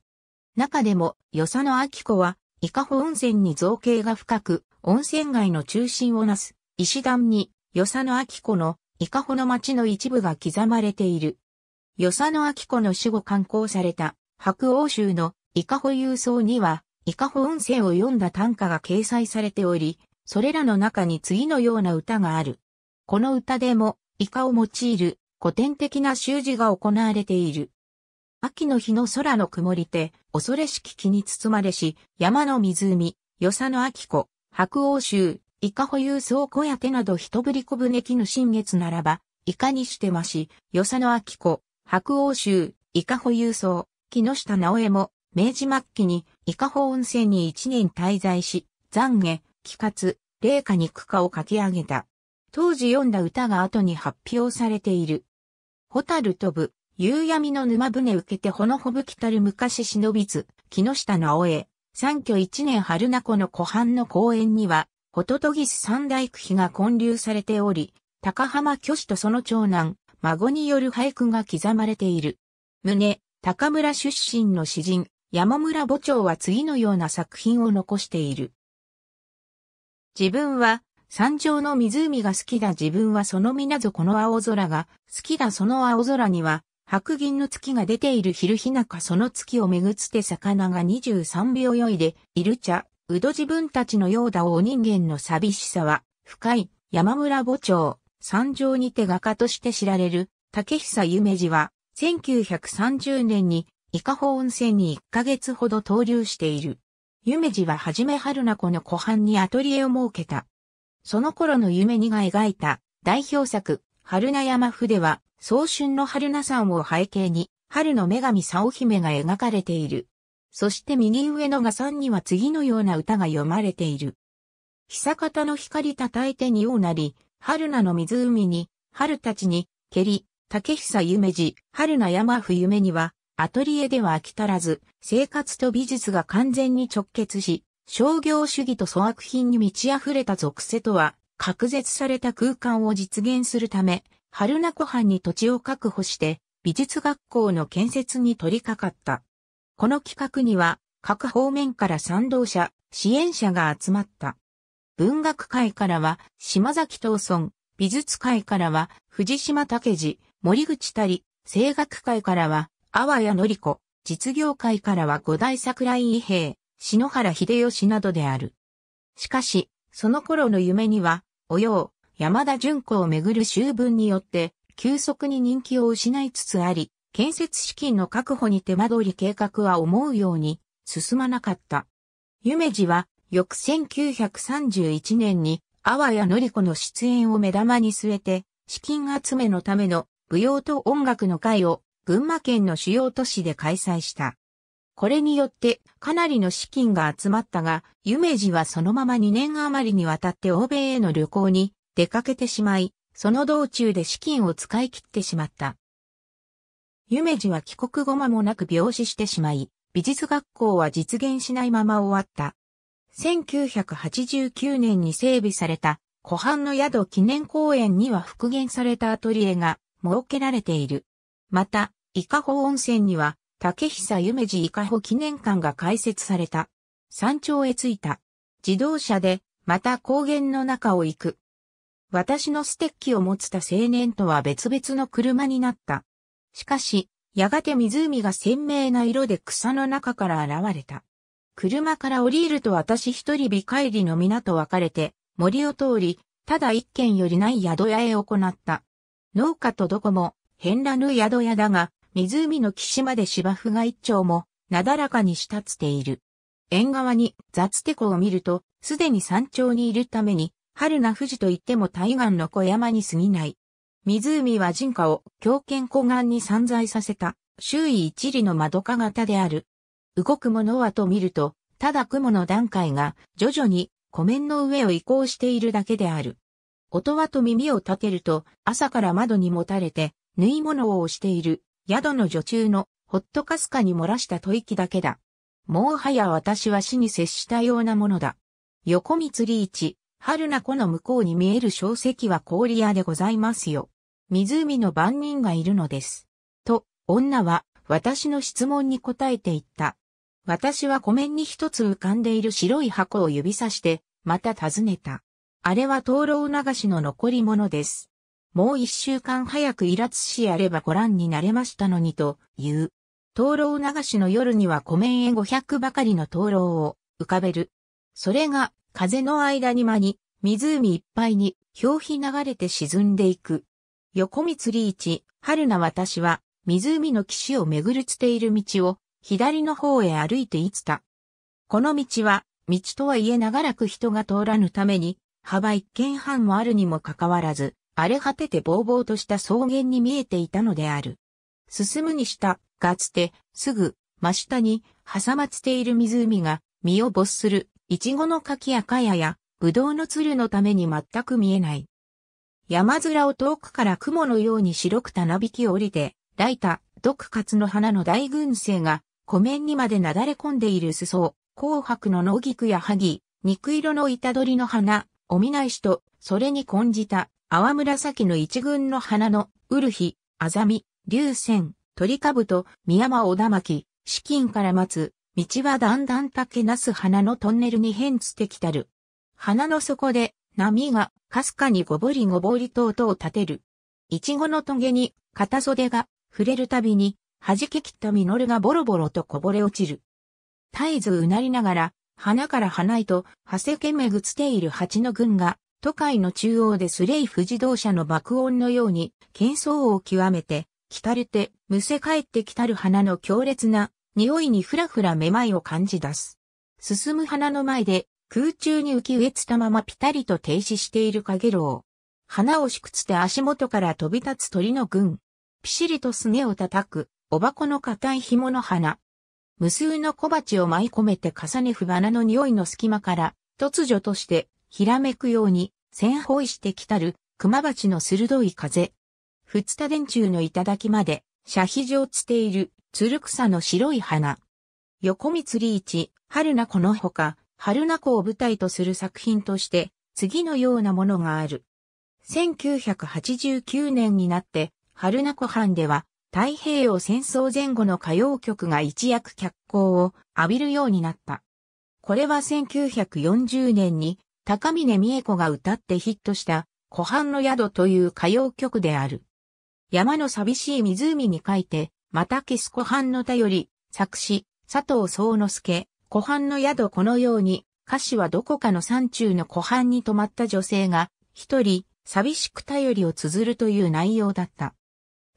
中でも、与謝野明子は、伊香保温泉に造形が深く、温泉街の中心をなす石段に、与謝野明子の伊香保の町の一部が刻まれている。与謝野明子の死後刊行された白欧州の伊香保郵送には、伊香保運勢を読んだ短歌が掲載されており、それらの中に次のような歌がある。この歌でも、イカを用いる古典的な習字が行われている。秋の日の空の曇り手、恐れしき気に包まれし、山の湖、与謝野秋子、白欧州、イカ保有倉庫屋手など人ぶり小舟絹新月ならば、いかにしてまし、与謝野明子、白欧州、イカ保有倉、木下直江も、明治末期に、伊香保温泉に一年滞在し、残下、帰活、霊下に化を書き上げた。当時読んだ歌が後に発表されている。ホタル飛ぶ、夕闇の沼船受けてほのほぶきたる昔忍びず、木下直江、三居一年春名湖の湖畔の公園には、ホトトギス三大区碑が建立されており、高浜虚子とその長男、孫による俳句が刻まれている。胸、高村出身の詩人、山村墓長は次のような作品を残している。自分は、山上の湖が好きだ自分はそのぞこの青空が好きだその青空には白銀の月が出ている昼日中その月をめぐつて魚が23秒泳いで、いる茶、うど自分たちのようだお人間の寂しさは、深い、山村墓長、山上にて画家として知られる、竹久夢二は、1930年に、伊香保温泉に1ヶ月ほど投留している。夢二ははじめ春菜子の湖畔にアトリエを設けた。その頃の夢二が描いた代表作、春菜山筆は、早春の春菜山を背景に、春の女神沙織姫が描かれている。そして右上の画山には次のような歌が読まれている。久方の光叩いてに王なり、春菜の湖に、春たちに、蹴り、竹久夢二、春菜山冬夢には、アトリエでは飽き足らず、生活と美術が完全に直結し、商業主義と粗悪品に満ち溢れた属性とは、隔絶された空間を実現するため、春名湖畔に土地を確保して美術学校の建設に取り掛かった。この企画には各方面から賛同者、支援者が集まった。文学界からは島崎東村、美術界からは藤島武次、森口たり、声楽界からは阿波谷のり子、実業界からは五大桜井伊兵、篠原秀吉などである。しかし、その頃の夢には、およう、山田淳子をめぐる修文によって、急速に人気を失いつつあり、建設資金の確保に手間取り計画は思うように進まなかった。夢二は、翌1931年に、阿波やのり子の出演を目玉に据えて、資金集めのための舞踊と音楽の会を群馬県の主要都市で開催した。これによってかなりの資金が集まったが、夢二はそのまま2年余りにわたって欧米への旅行に出かけてしまい、その道中で資金を使い切ってしまった。夢二は帰国後間もなく病死してしまい、美術学校は実現しないまま終わった。1989年に整備された湖畔の宿記念公園には復元されたアトリエが設けられている。また、伊香保温泉には竹久夢二伊香保記念館が開設された。山頂へ着いた。自動車で、また高原の中を行く。私のステッキを持つた青年とは別々の車になった。しかし、やがて湖が鮮明な色で草の中から現れた。車から降りると私一人美帰りの皆と別れて、森を通り、ただ一軒よりない宿屋へ行った。農家とどこも、変らぬ宿屋だが、湖の岸まで芝生が一丁も、なだらかにしたつている。縁側に雑手湖を見ると、すでに山頂にいるために、春名富士といっても対岸の小山に過ぎない。湖は人家を強犬湖岸に散在させた、周囲一里の窓か型である。動くものはと見ると、ただ雲の段階が徐々に湖面の上を移行しているだけである。音はと耳を立てると、朝から窓にもたれて、縫い物を押している、宿の女中の、ほっとかすかに漏らした吐息だけだ。もうはや私は死に接したようなものだ。横光釣り市、春名湖の向こうに見える小石は氷屋でございますよ。湖の番人がいるのです。と、女は私の質問に答えて言った。私は湖面に一つ浮かんでいる白い箱を指さして、また尋ねた。あれは灯籠流しの残り物です。もう一週間早くイラつしやればご覧になれましたのにと、言う。灯籠流しの夜には湖面へ500ばかりの灯籠を浮かべる。それが風の間に間に、湖いっぱいに、表皮流れて沈んでいく。横光リー春な私は、湖の岸を巡るつている道を、左の方へ歩いていつた。この道は、道とはいえ長らく人が通らぬために、幅一軒半もあるにもかかわらず、荒れ果ててぼうぼうとした草原に見えていたのである。進むにした、がつて、すぐ、真下に、挟まつている湖が、身を没する、イチゴの柿やかやや、ぶどうの鶴のために全く見えない。山面を遠くから雲のように白くたなびき降りて、ライタ、毒活の花の大群生が、湖面にまでなだれ込んでいる裾を、紅白の野菊や萩、肉色の板取りの花、お見ないしと、それに混じた、淡紫の一群の花の、ウルヒ、アザミ、竜線、鳥かぶと、宮間小田巻、四金から待つ、道はだんだん竹なす花のトンネルに変つてきたる。花の底で、波が、かすかにごぼりごぼりと音を立てる。いちごのトゲに、片袖が、触れるたびに、弾け切った実がボロボロとこぼれ落ちる。絶えずうなりながら、花から花へと、はせけめぐつている蜂の群が、都会の中央でスレイフ自動車の爆音のように、喧騒を極めて、来たるて、むせ返ってきたる花の強烈な匂いにふらふらめまいを感じ出す。進む花の前で空中に浮き植えつたままピタリと停止している影げ花をしくつて足元から飛び立つ鳥の群。ピシリとすねを叩く、おばこの硬い紐の花。無数の小鉢を舞い込めて重ね不花の匂いの隙間から、突如として、ひらめくように、千包してきたる、熊鉢の鋭い風。つ日電柱の頂まで、遮蔽状つている、鶴草の白い花。横光リーチ、春名子のほか、春名子を舞台とする作品として、次のようなものがある。1989年になって、春名子藩では、太平洋戦争前後の歌謡曲が一躍脚光を浴びるようになった。これは1940年に、高峰美恵子が歌ってヒットした、湖畔の宿という歌謡曲である。山の寂しい湖に書いて、また消す湖畔の頼り、作詞、佐藤宗之助、湖畔の宿このように、歌詞はどこかの山中の湖畔に泊まった女性が、一人、寂しく頼りを綴るという内容だった。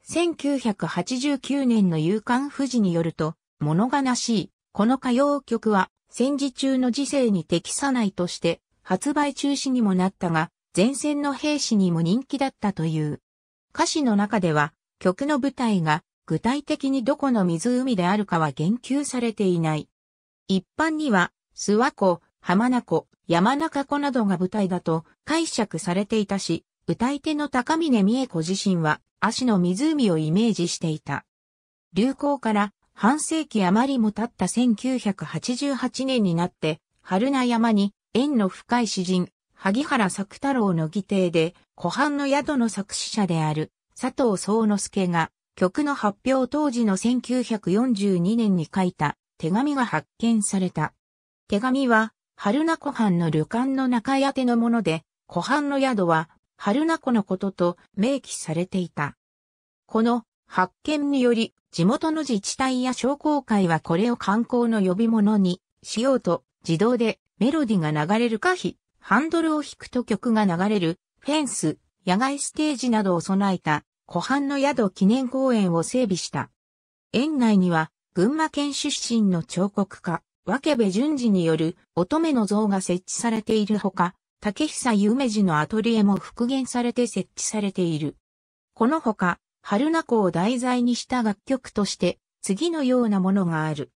1989年の夕刊富士によると、物悲しい、この歌謡曲は、戦時中の時世に適さないとして、発売中止にもなったが、前線の兵士にも人気だったという。歌詞の中では、曲の舞台が具体的にどこの湖であるかは言及されていない。一般には、諏訪湖、浜名湖、山中湖などが舞台だと解釈されていたし、歌い手の高峰美恵子自身は、足の湖をイメージしていた。流行から半世紀余りも経った1988年になって、春名山に縁の深い詩人、萩原作太郎の議定で、湖畔の宿の作詞者である佐藤宗之助が曲の発表当時の1942年に書いた手紙が発見された。手紙は、春名湖畔の旅館の中屋てのもので、湖畔の宿は、春名湖のことと明記されていた。この発見により、地元の自治体や商工会はこれを観光の呼び物にしようと、自動でメロディが流れる可否、ハンドルを引くと曲が流れる、フェンス、野外ステージなどを備えた湖畔の宿記念公園を整備した。園内には、群馬県出身の彫刻家、分部淳二による乙女の像が設置されているほか、竹久夢二のアトリエも復元されて設置されている。このほか、春名湖を題材にした楽曲として、次のようなものがある。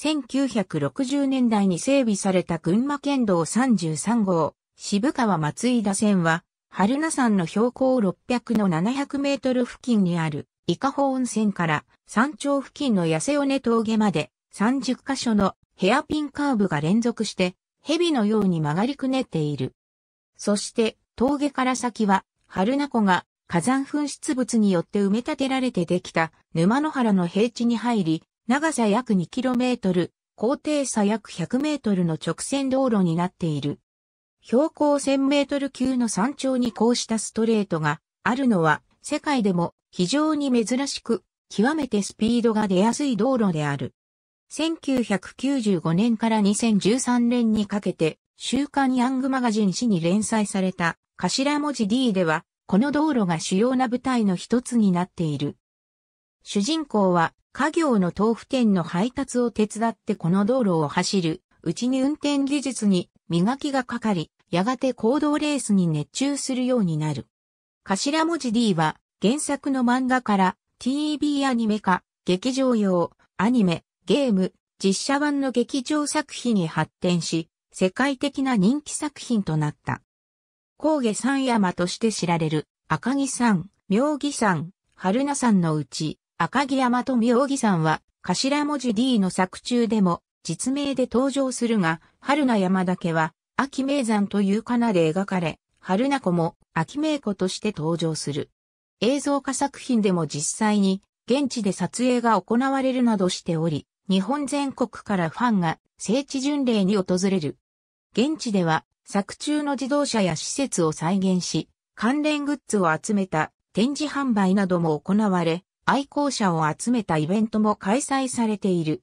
1960年代に整備された群馬県道33号、渋川松井田線は、春名山の標高600の700メートル付近にある伊香保温泉から山頂付近の痩せ尾根峠まで30カ所のヘアピンカーブが連続して蛇のように曲がりくねっている。そして峠から先は春名湖が火山噴出物によって埋め立てられてできた沼の原の平地に入り、長さ約2トル、高低差約1 0 0ルの直線道路になっている。標高1000メートル級の山頂にこうしたストレートがあるのは世界でも非常に珍しく、極めてスピードが出やすい道路である。1995年から2013年にかけて、週刊ヤングマガジン誌に連載された頭文字 D では、この道路が主要な舞台の一つになっている。主人公は、家業の豆腐店の配達を手伝ってこの道路を走る、うちに運転技術に磨きがかかり、やがて行動レースに熱中するようになる。頭文字 D は原作の漫画から TV アニメ化、劇場用、アニメ、ゲーム、実写版の劇場作品に発展し、世界的な人気作品となった。高下三山として知られる赤木山、妙義山、春名山のうち赤木山と妙義山は頭文字 D の作中でも実名で登場するが、春名山だけは秋名山というかなで描かれ、春名子も秋名子として登場する。映像化作品でも実際に現地で撮影が行われるなどしており、日本全国からファンが聖地巡礼に訪れる。現地では作中の自動車や施設を再現し、関連グッズを集めた展示販売なども行われ、愛好者を集めたイベントも開催されている。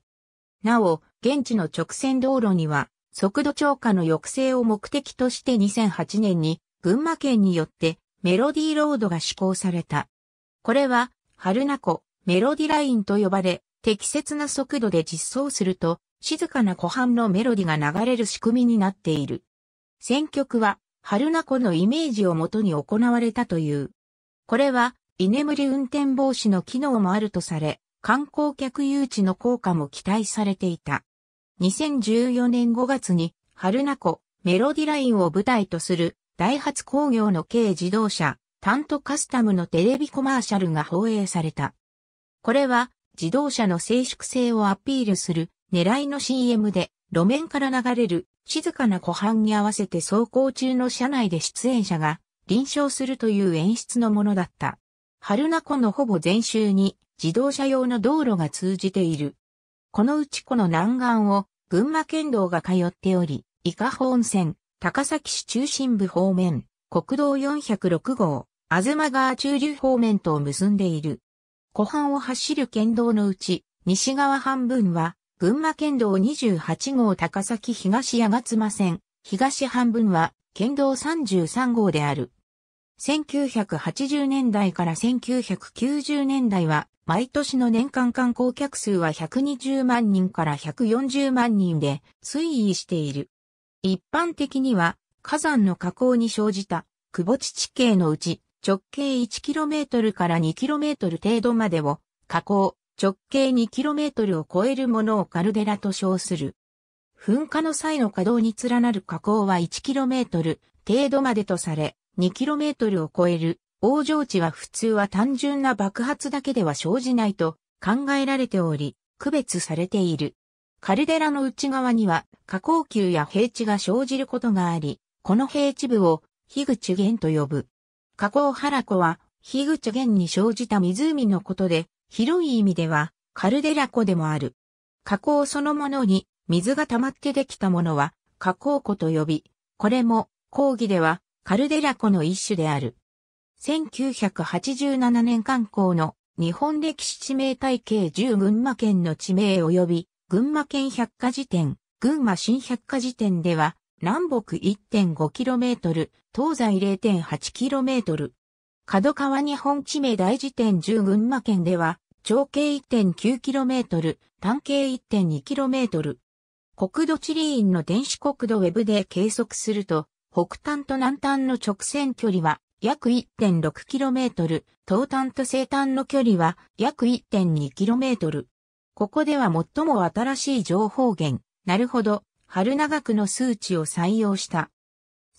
なお、現地の直線道路には速度超過の抑制を目的として2008年に群馬県によってメロディーロードが施行された。これは、春名湖メロディラインと呼ばれ、適切な速度で実装すると、静かな湖畔のメロディが流れる仕組みになっている。選曲は、春名湖のイメージをもとに行われたという。これは、居眠り運転防止の機能もあるとされ、観光客誘致の効果も期待されていた。2014年5月に、春名湖メロディラインを舞台とする、ダイハツ工業の軽自動車、タントカスタムのテレビコマーシャルが放映された。これは、自動車の静粛性をアピールする狙いの CM で、路面から流れる静かな湖畔に合わせて走行中の車内で出演者が臨床するという演出のものだった。春名湖のほぼ全周に自動車用の道路が通じている。このうちこの南岸を群馬県道が通っており、伊香保温泉、高崎市中心部方面、国道406号、あずま川中流方面と結んでいる。湖畔を走る県道のうち、西側半分は、群馬県道28号高崎東矢ヶ妻線、東半分は、県道33号である。1980年代から1990年代は、毎年の年間観光客数は120万人から140万人で推移している。一般的には火山の火口に生じた窪地地形のうち直径 1km から 2km 程度までを火口直径 2km を超えるものをカルデラと称する。噴火の際の稼働に連なる火口は 1km 程度までとされ、2km を超える往生地は普通は単純な爆発だけでは生じないと考えられており、区別されている。カルデラの内側には下降球や平地が生じることがあり、この平地部を樋口源と呼ぶ。下降原湖は樋口源に生じた湖のことで、広い意味ではカルデラ湖でもある。下降そのものに水が溜まってできたものは下降湖と呼び、これも講義ではカルデラ湖の一種である。1987年刊行の日本歴史地名体系10群馬県の地名及び群馬県百科事典、群馬新百科事典では南北 1.5km、東西 0.8km。角川日本地名大辞典10群馬県では長径 1.9km、単径 1.2km。国土地理院の電子国土ウェブで計測すると、北端と南端の直線距離は約 1.6km、東端と西端の距離は約 1.2km。ここでは最も新しい情報源、なるほど、春長区の数値を採用した。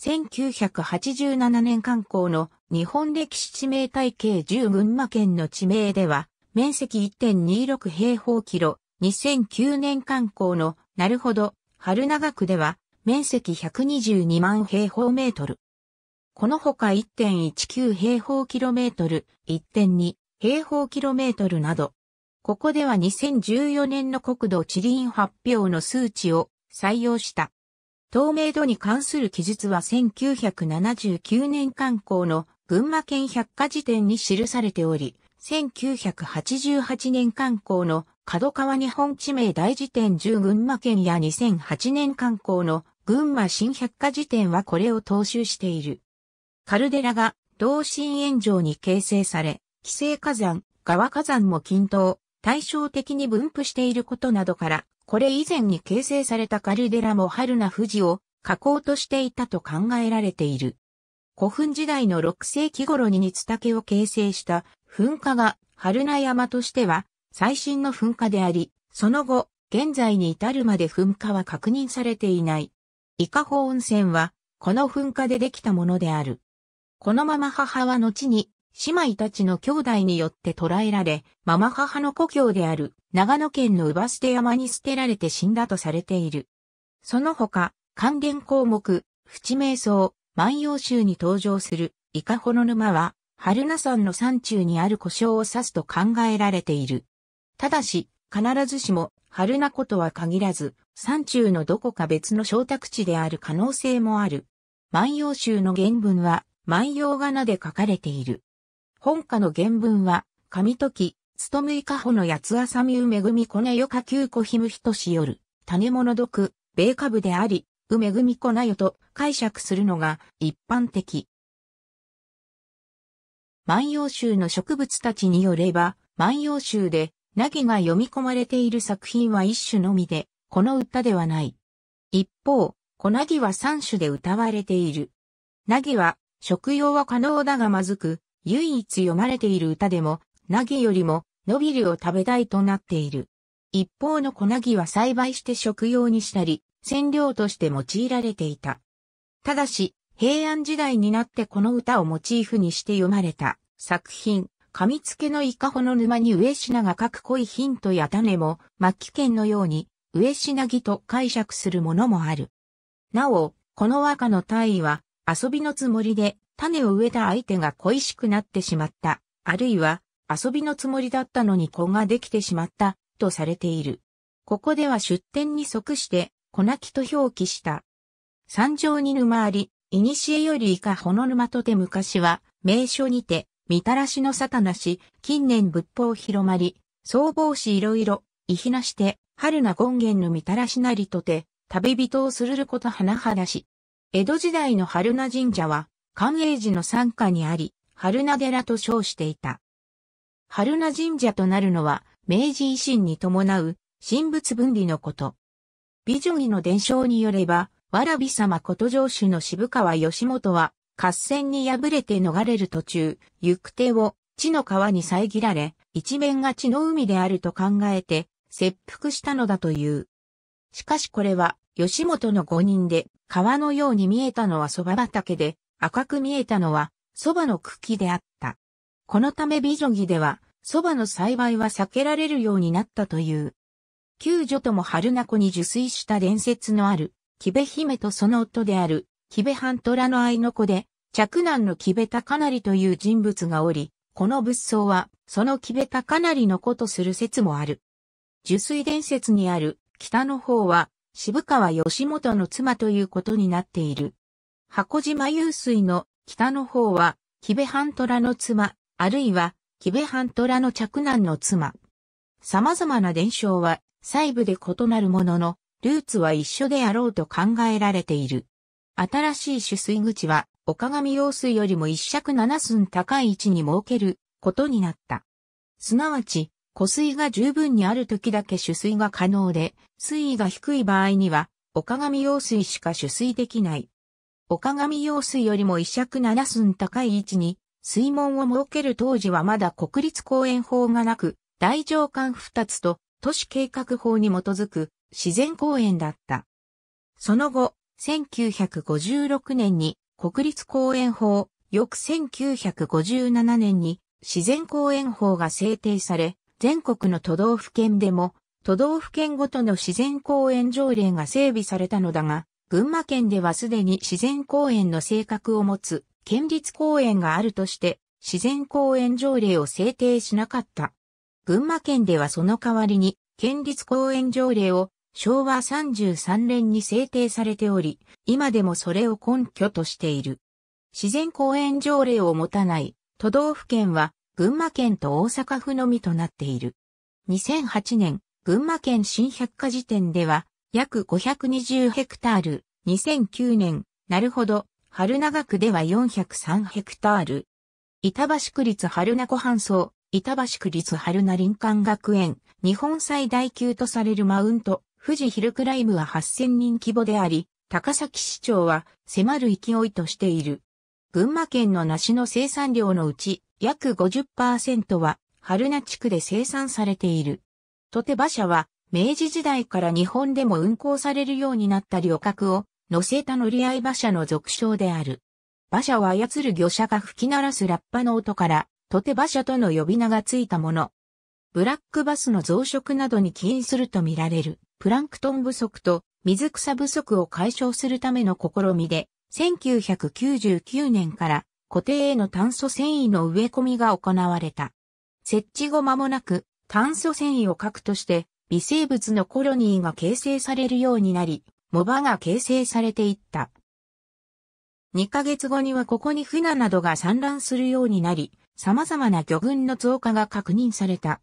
1987年観光の日本歴史地名体系10群馬県の地名では、面積1.26平方キロ、2009年観光のなるほど、春長区では、面積122万平方メートル。このほか1.19平方キロメートル、1.2平方キロメートルなど、ここでは2014年の国土地理院発表の数値を採用した。透明度に関する記述は1979年刊行の群馬県百科事典に記されており、1988年刊行の角川日本地名大辞典10群馬県や2008年刊行の群馬新百科事典はこれを踏襲している。カルデラが同心円状に形成され、規制火山、川火山も均等、対照的に分布していることなどから、これ以前に形成されたカルデラも春な富士を加口としていたと考えられている。古墳時代の6世紀頃にニ竹を形成した噴火が春名山としては最新の噴火であり、その後、現在に至るまで噴火は確認されていない。伊香保温泉は、この噴火でできたものである。このまま母は後に、姉妹たちの兄弟によって捕らえられ、ママ母の故郷である長野県の姥捨て山に捨てられて死んだとされている。その他、関連項目、淵瞑想、万葉集に登場するイカホの沼は、春名山の山中にある故障を指すと考えられている。ただし、必ずしも春名湖とは限らず、山中のどこか別の小宅地である可能性もある。万葉集の原文は、万葉仮名で書かれている。本家の原文は、神時、むいかほの八つあさみうめぐみこなよかきゅうこひむひとしよる、種物毒、米株であり、うめぐみこなよと解釈するのが一般的。万葉集の植物たちによれば、万葉集で、なぎが読み込まれている作品は一種のみで、この歌ではない。一方、こなぎは三種で歌われている。なぎは、食用は可能だがまずく、唯一読まれている歌でも、なぎよりも、のびりを食べたいとなっている。一方の小なぎは栽培して食用にしたり、染料として用いられていた。ただし、平安時代になってこの歌をモチーフにして読まれた作品、つ付のイカホの沼に上品が書く濃いヒントや種も、末期剣のように、上品木と解釈するものもある。なお、この和歌の大意は、遊びのつもりで種を植えた相手が恋しくなってしまった、あるいは遊びのつもりだったのに子ができてしまった、とされている。ここでは出典に即して、粉木と表記した。山上に沼あり、古より以下ほの沼とて昔は、名所にて、みたらしのさたなし、近年仏法広まり、総帽子いろいろ、いひなして、春な権現のみたらしなりとて、旅人をするることはなはだし、江戸時代の春名神社は、寛永寺の参加にあり、春名寺と称していた。春名神社となるのは、明治維新に伴う、神仏分離のこと。美女儀の伝承によれば、わらび様こと城主の渋川義元は、合戦に敗れて逃れる途中、行く手を、地の川に遮られ、一面が地の海であると考えて、切腹したのだという。しかしこれは、吉本の誤人で、川のように見えたのは蕎麦畑で、赤く見えたのは蕎麦の茎であった。このため美女木では、蕎麦の栽培は避けられるようになったという。旧女とも春名湖に受水した伝説のある、木部姫とその夫である、木部半虎の愛の子で、着難の木部高成という人物がおり、この仏像は、その木部高成の子とする説もある。受水伝説にある、北の方は、渋川義元の妻ということになっている。箱島湧水の北の方は、木部半虎の妻、あるいは、木部半虎の着男の妻。様々な伝承は、細部で異なるものの、ルーツは一緒であろうと考えられている。新しい取水口は、岡上用水よりも一尺七寸高い位置に設けることになった。すなわち、湖水が十分にある時だけ取水が可能で、水位が低い場合には、岡上用水しか取水できない。岡上用水よりも一尺七寸高い位置に、水門を設ける当時はまだ国立公園法がなく、大上管二つと都市計画法に基づく自然公園だった。その後、1956年に国立公園法、翌1957年に自然公園法が制定され、全国の都道府県でも、都道府県ごとの自然公園条例が整備されたのだが、群馬県ではすでに自然公園の性格を持つ県立公園があるとして自然公園条例を制定しなかった。群馬県ではその代わりに県立公園条例を昭和33年に制定されており、今でもそれを根拠としている。自然公園条例を持たない都道府県は群馬県と大阪府のみとなっている。2008年、群馬県新百科事典では、約520ヘクタール、2009年、なるほど、春長区では403ヘクタール。板橋区立春名湖半層、板橋区立春名林間学園、日本最大級とされるマウント、富士ヒルクライムは8000人規模であり、高崎市長は迫る勢いとしている。群馬県の梨の生産量のうち、約50%は春名地区で生産されている。とて馬車は明治時代から日本でも運行されるようになった旅客を乗せた乗り合い馬車の俗称である。馬車を操る魚車が吹き鳴らすラッパの音から、とて馬車との呼び名がついたもの。ブラックバスの増殖などに起因するとみられる、プランクトン不足と水草不足を解消するための試みで、1999年から固定への炭素繊維の植え込みが行われた。設置後間もなく、炭素繊維を核として、微生物のコロニーが形成されるようになり、藻場が形成されていった。2ヶ月後にはここにフナなどが産卵するようになり、様々な魚群の増加が確認された。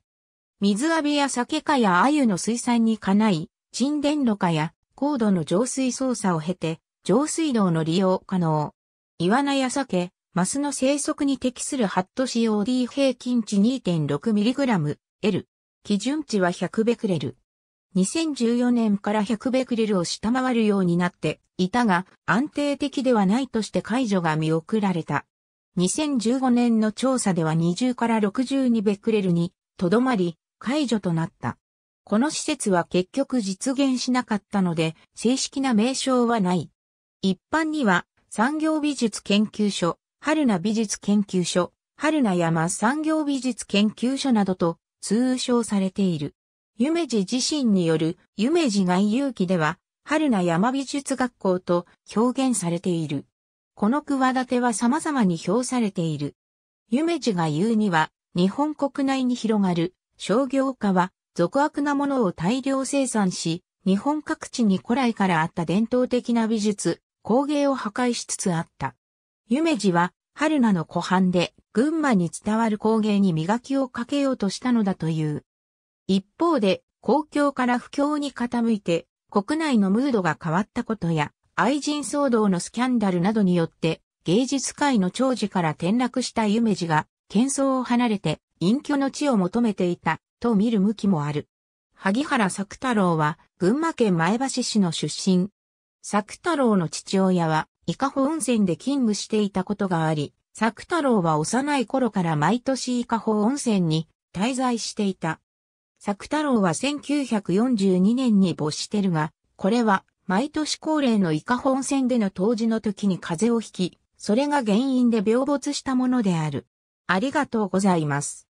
水浴びや酒かや鮎の水産にかない、沈殿炉化や高度の浄水操作を経て、浄水道の利用可能。イワナや鮭、マスの生息に適するハット COD 平均値 2.6mg、L。基準値は100ベクレル。2014年から100ベクレルを下回るようになっていたが、安定的ではないとして解除が見送られた。2015年の調査では20から62ベクレルにとどまり、解除となった。この施設は結局実現しなかったので、正式な名称はない。一般には、産業美術研究所、春名美術研究所、春名山産業美術研究所などと通称されている。夢二自身による夢二外遊記では、春名山美術学校と表現されている。この企ては様々に評されている。夢二が言うには、日本国内に広がる商業化は、俗悪なものを大量生産し、日本各地に古来からあった伝統的な美術、工芸を破壊しつつあった。夢二は、春菜の湖畔で、群馬に伝わる工芸に磨きをかけようとしたのだという。一方で、公共から不況に傾いて、国内のムードが変わったことや、愛人騒動のスキャンダルなどによって、芸術界の長寿から転落した夢二が、喧騒を離れて、隠居の地を求めていた、と見る向きもある。萩原作太郎は、群馬県前橋市の出身。作太郎の父親は、伊香保温泉で勤務していたことがあり、作太郎は幼い頃から毎年伊香保温泉に滞在していた。作太郎は1942年に没してるが、これは毎年恒例の伊香保温泉での当時の時に風邪をひき、それが原因で病没したものである。ありがとうございます。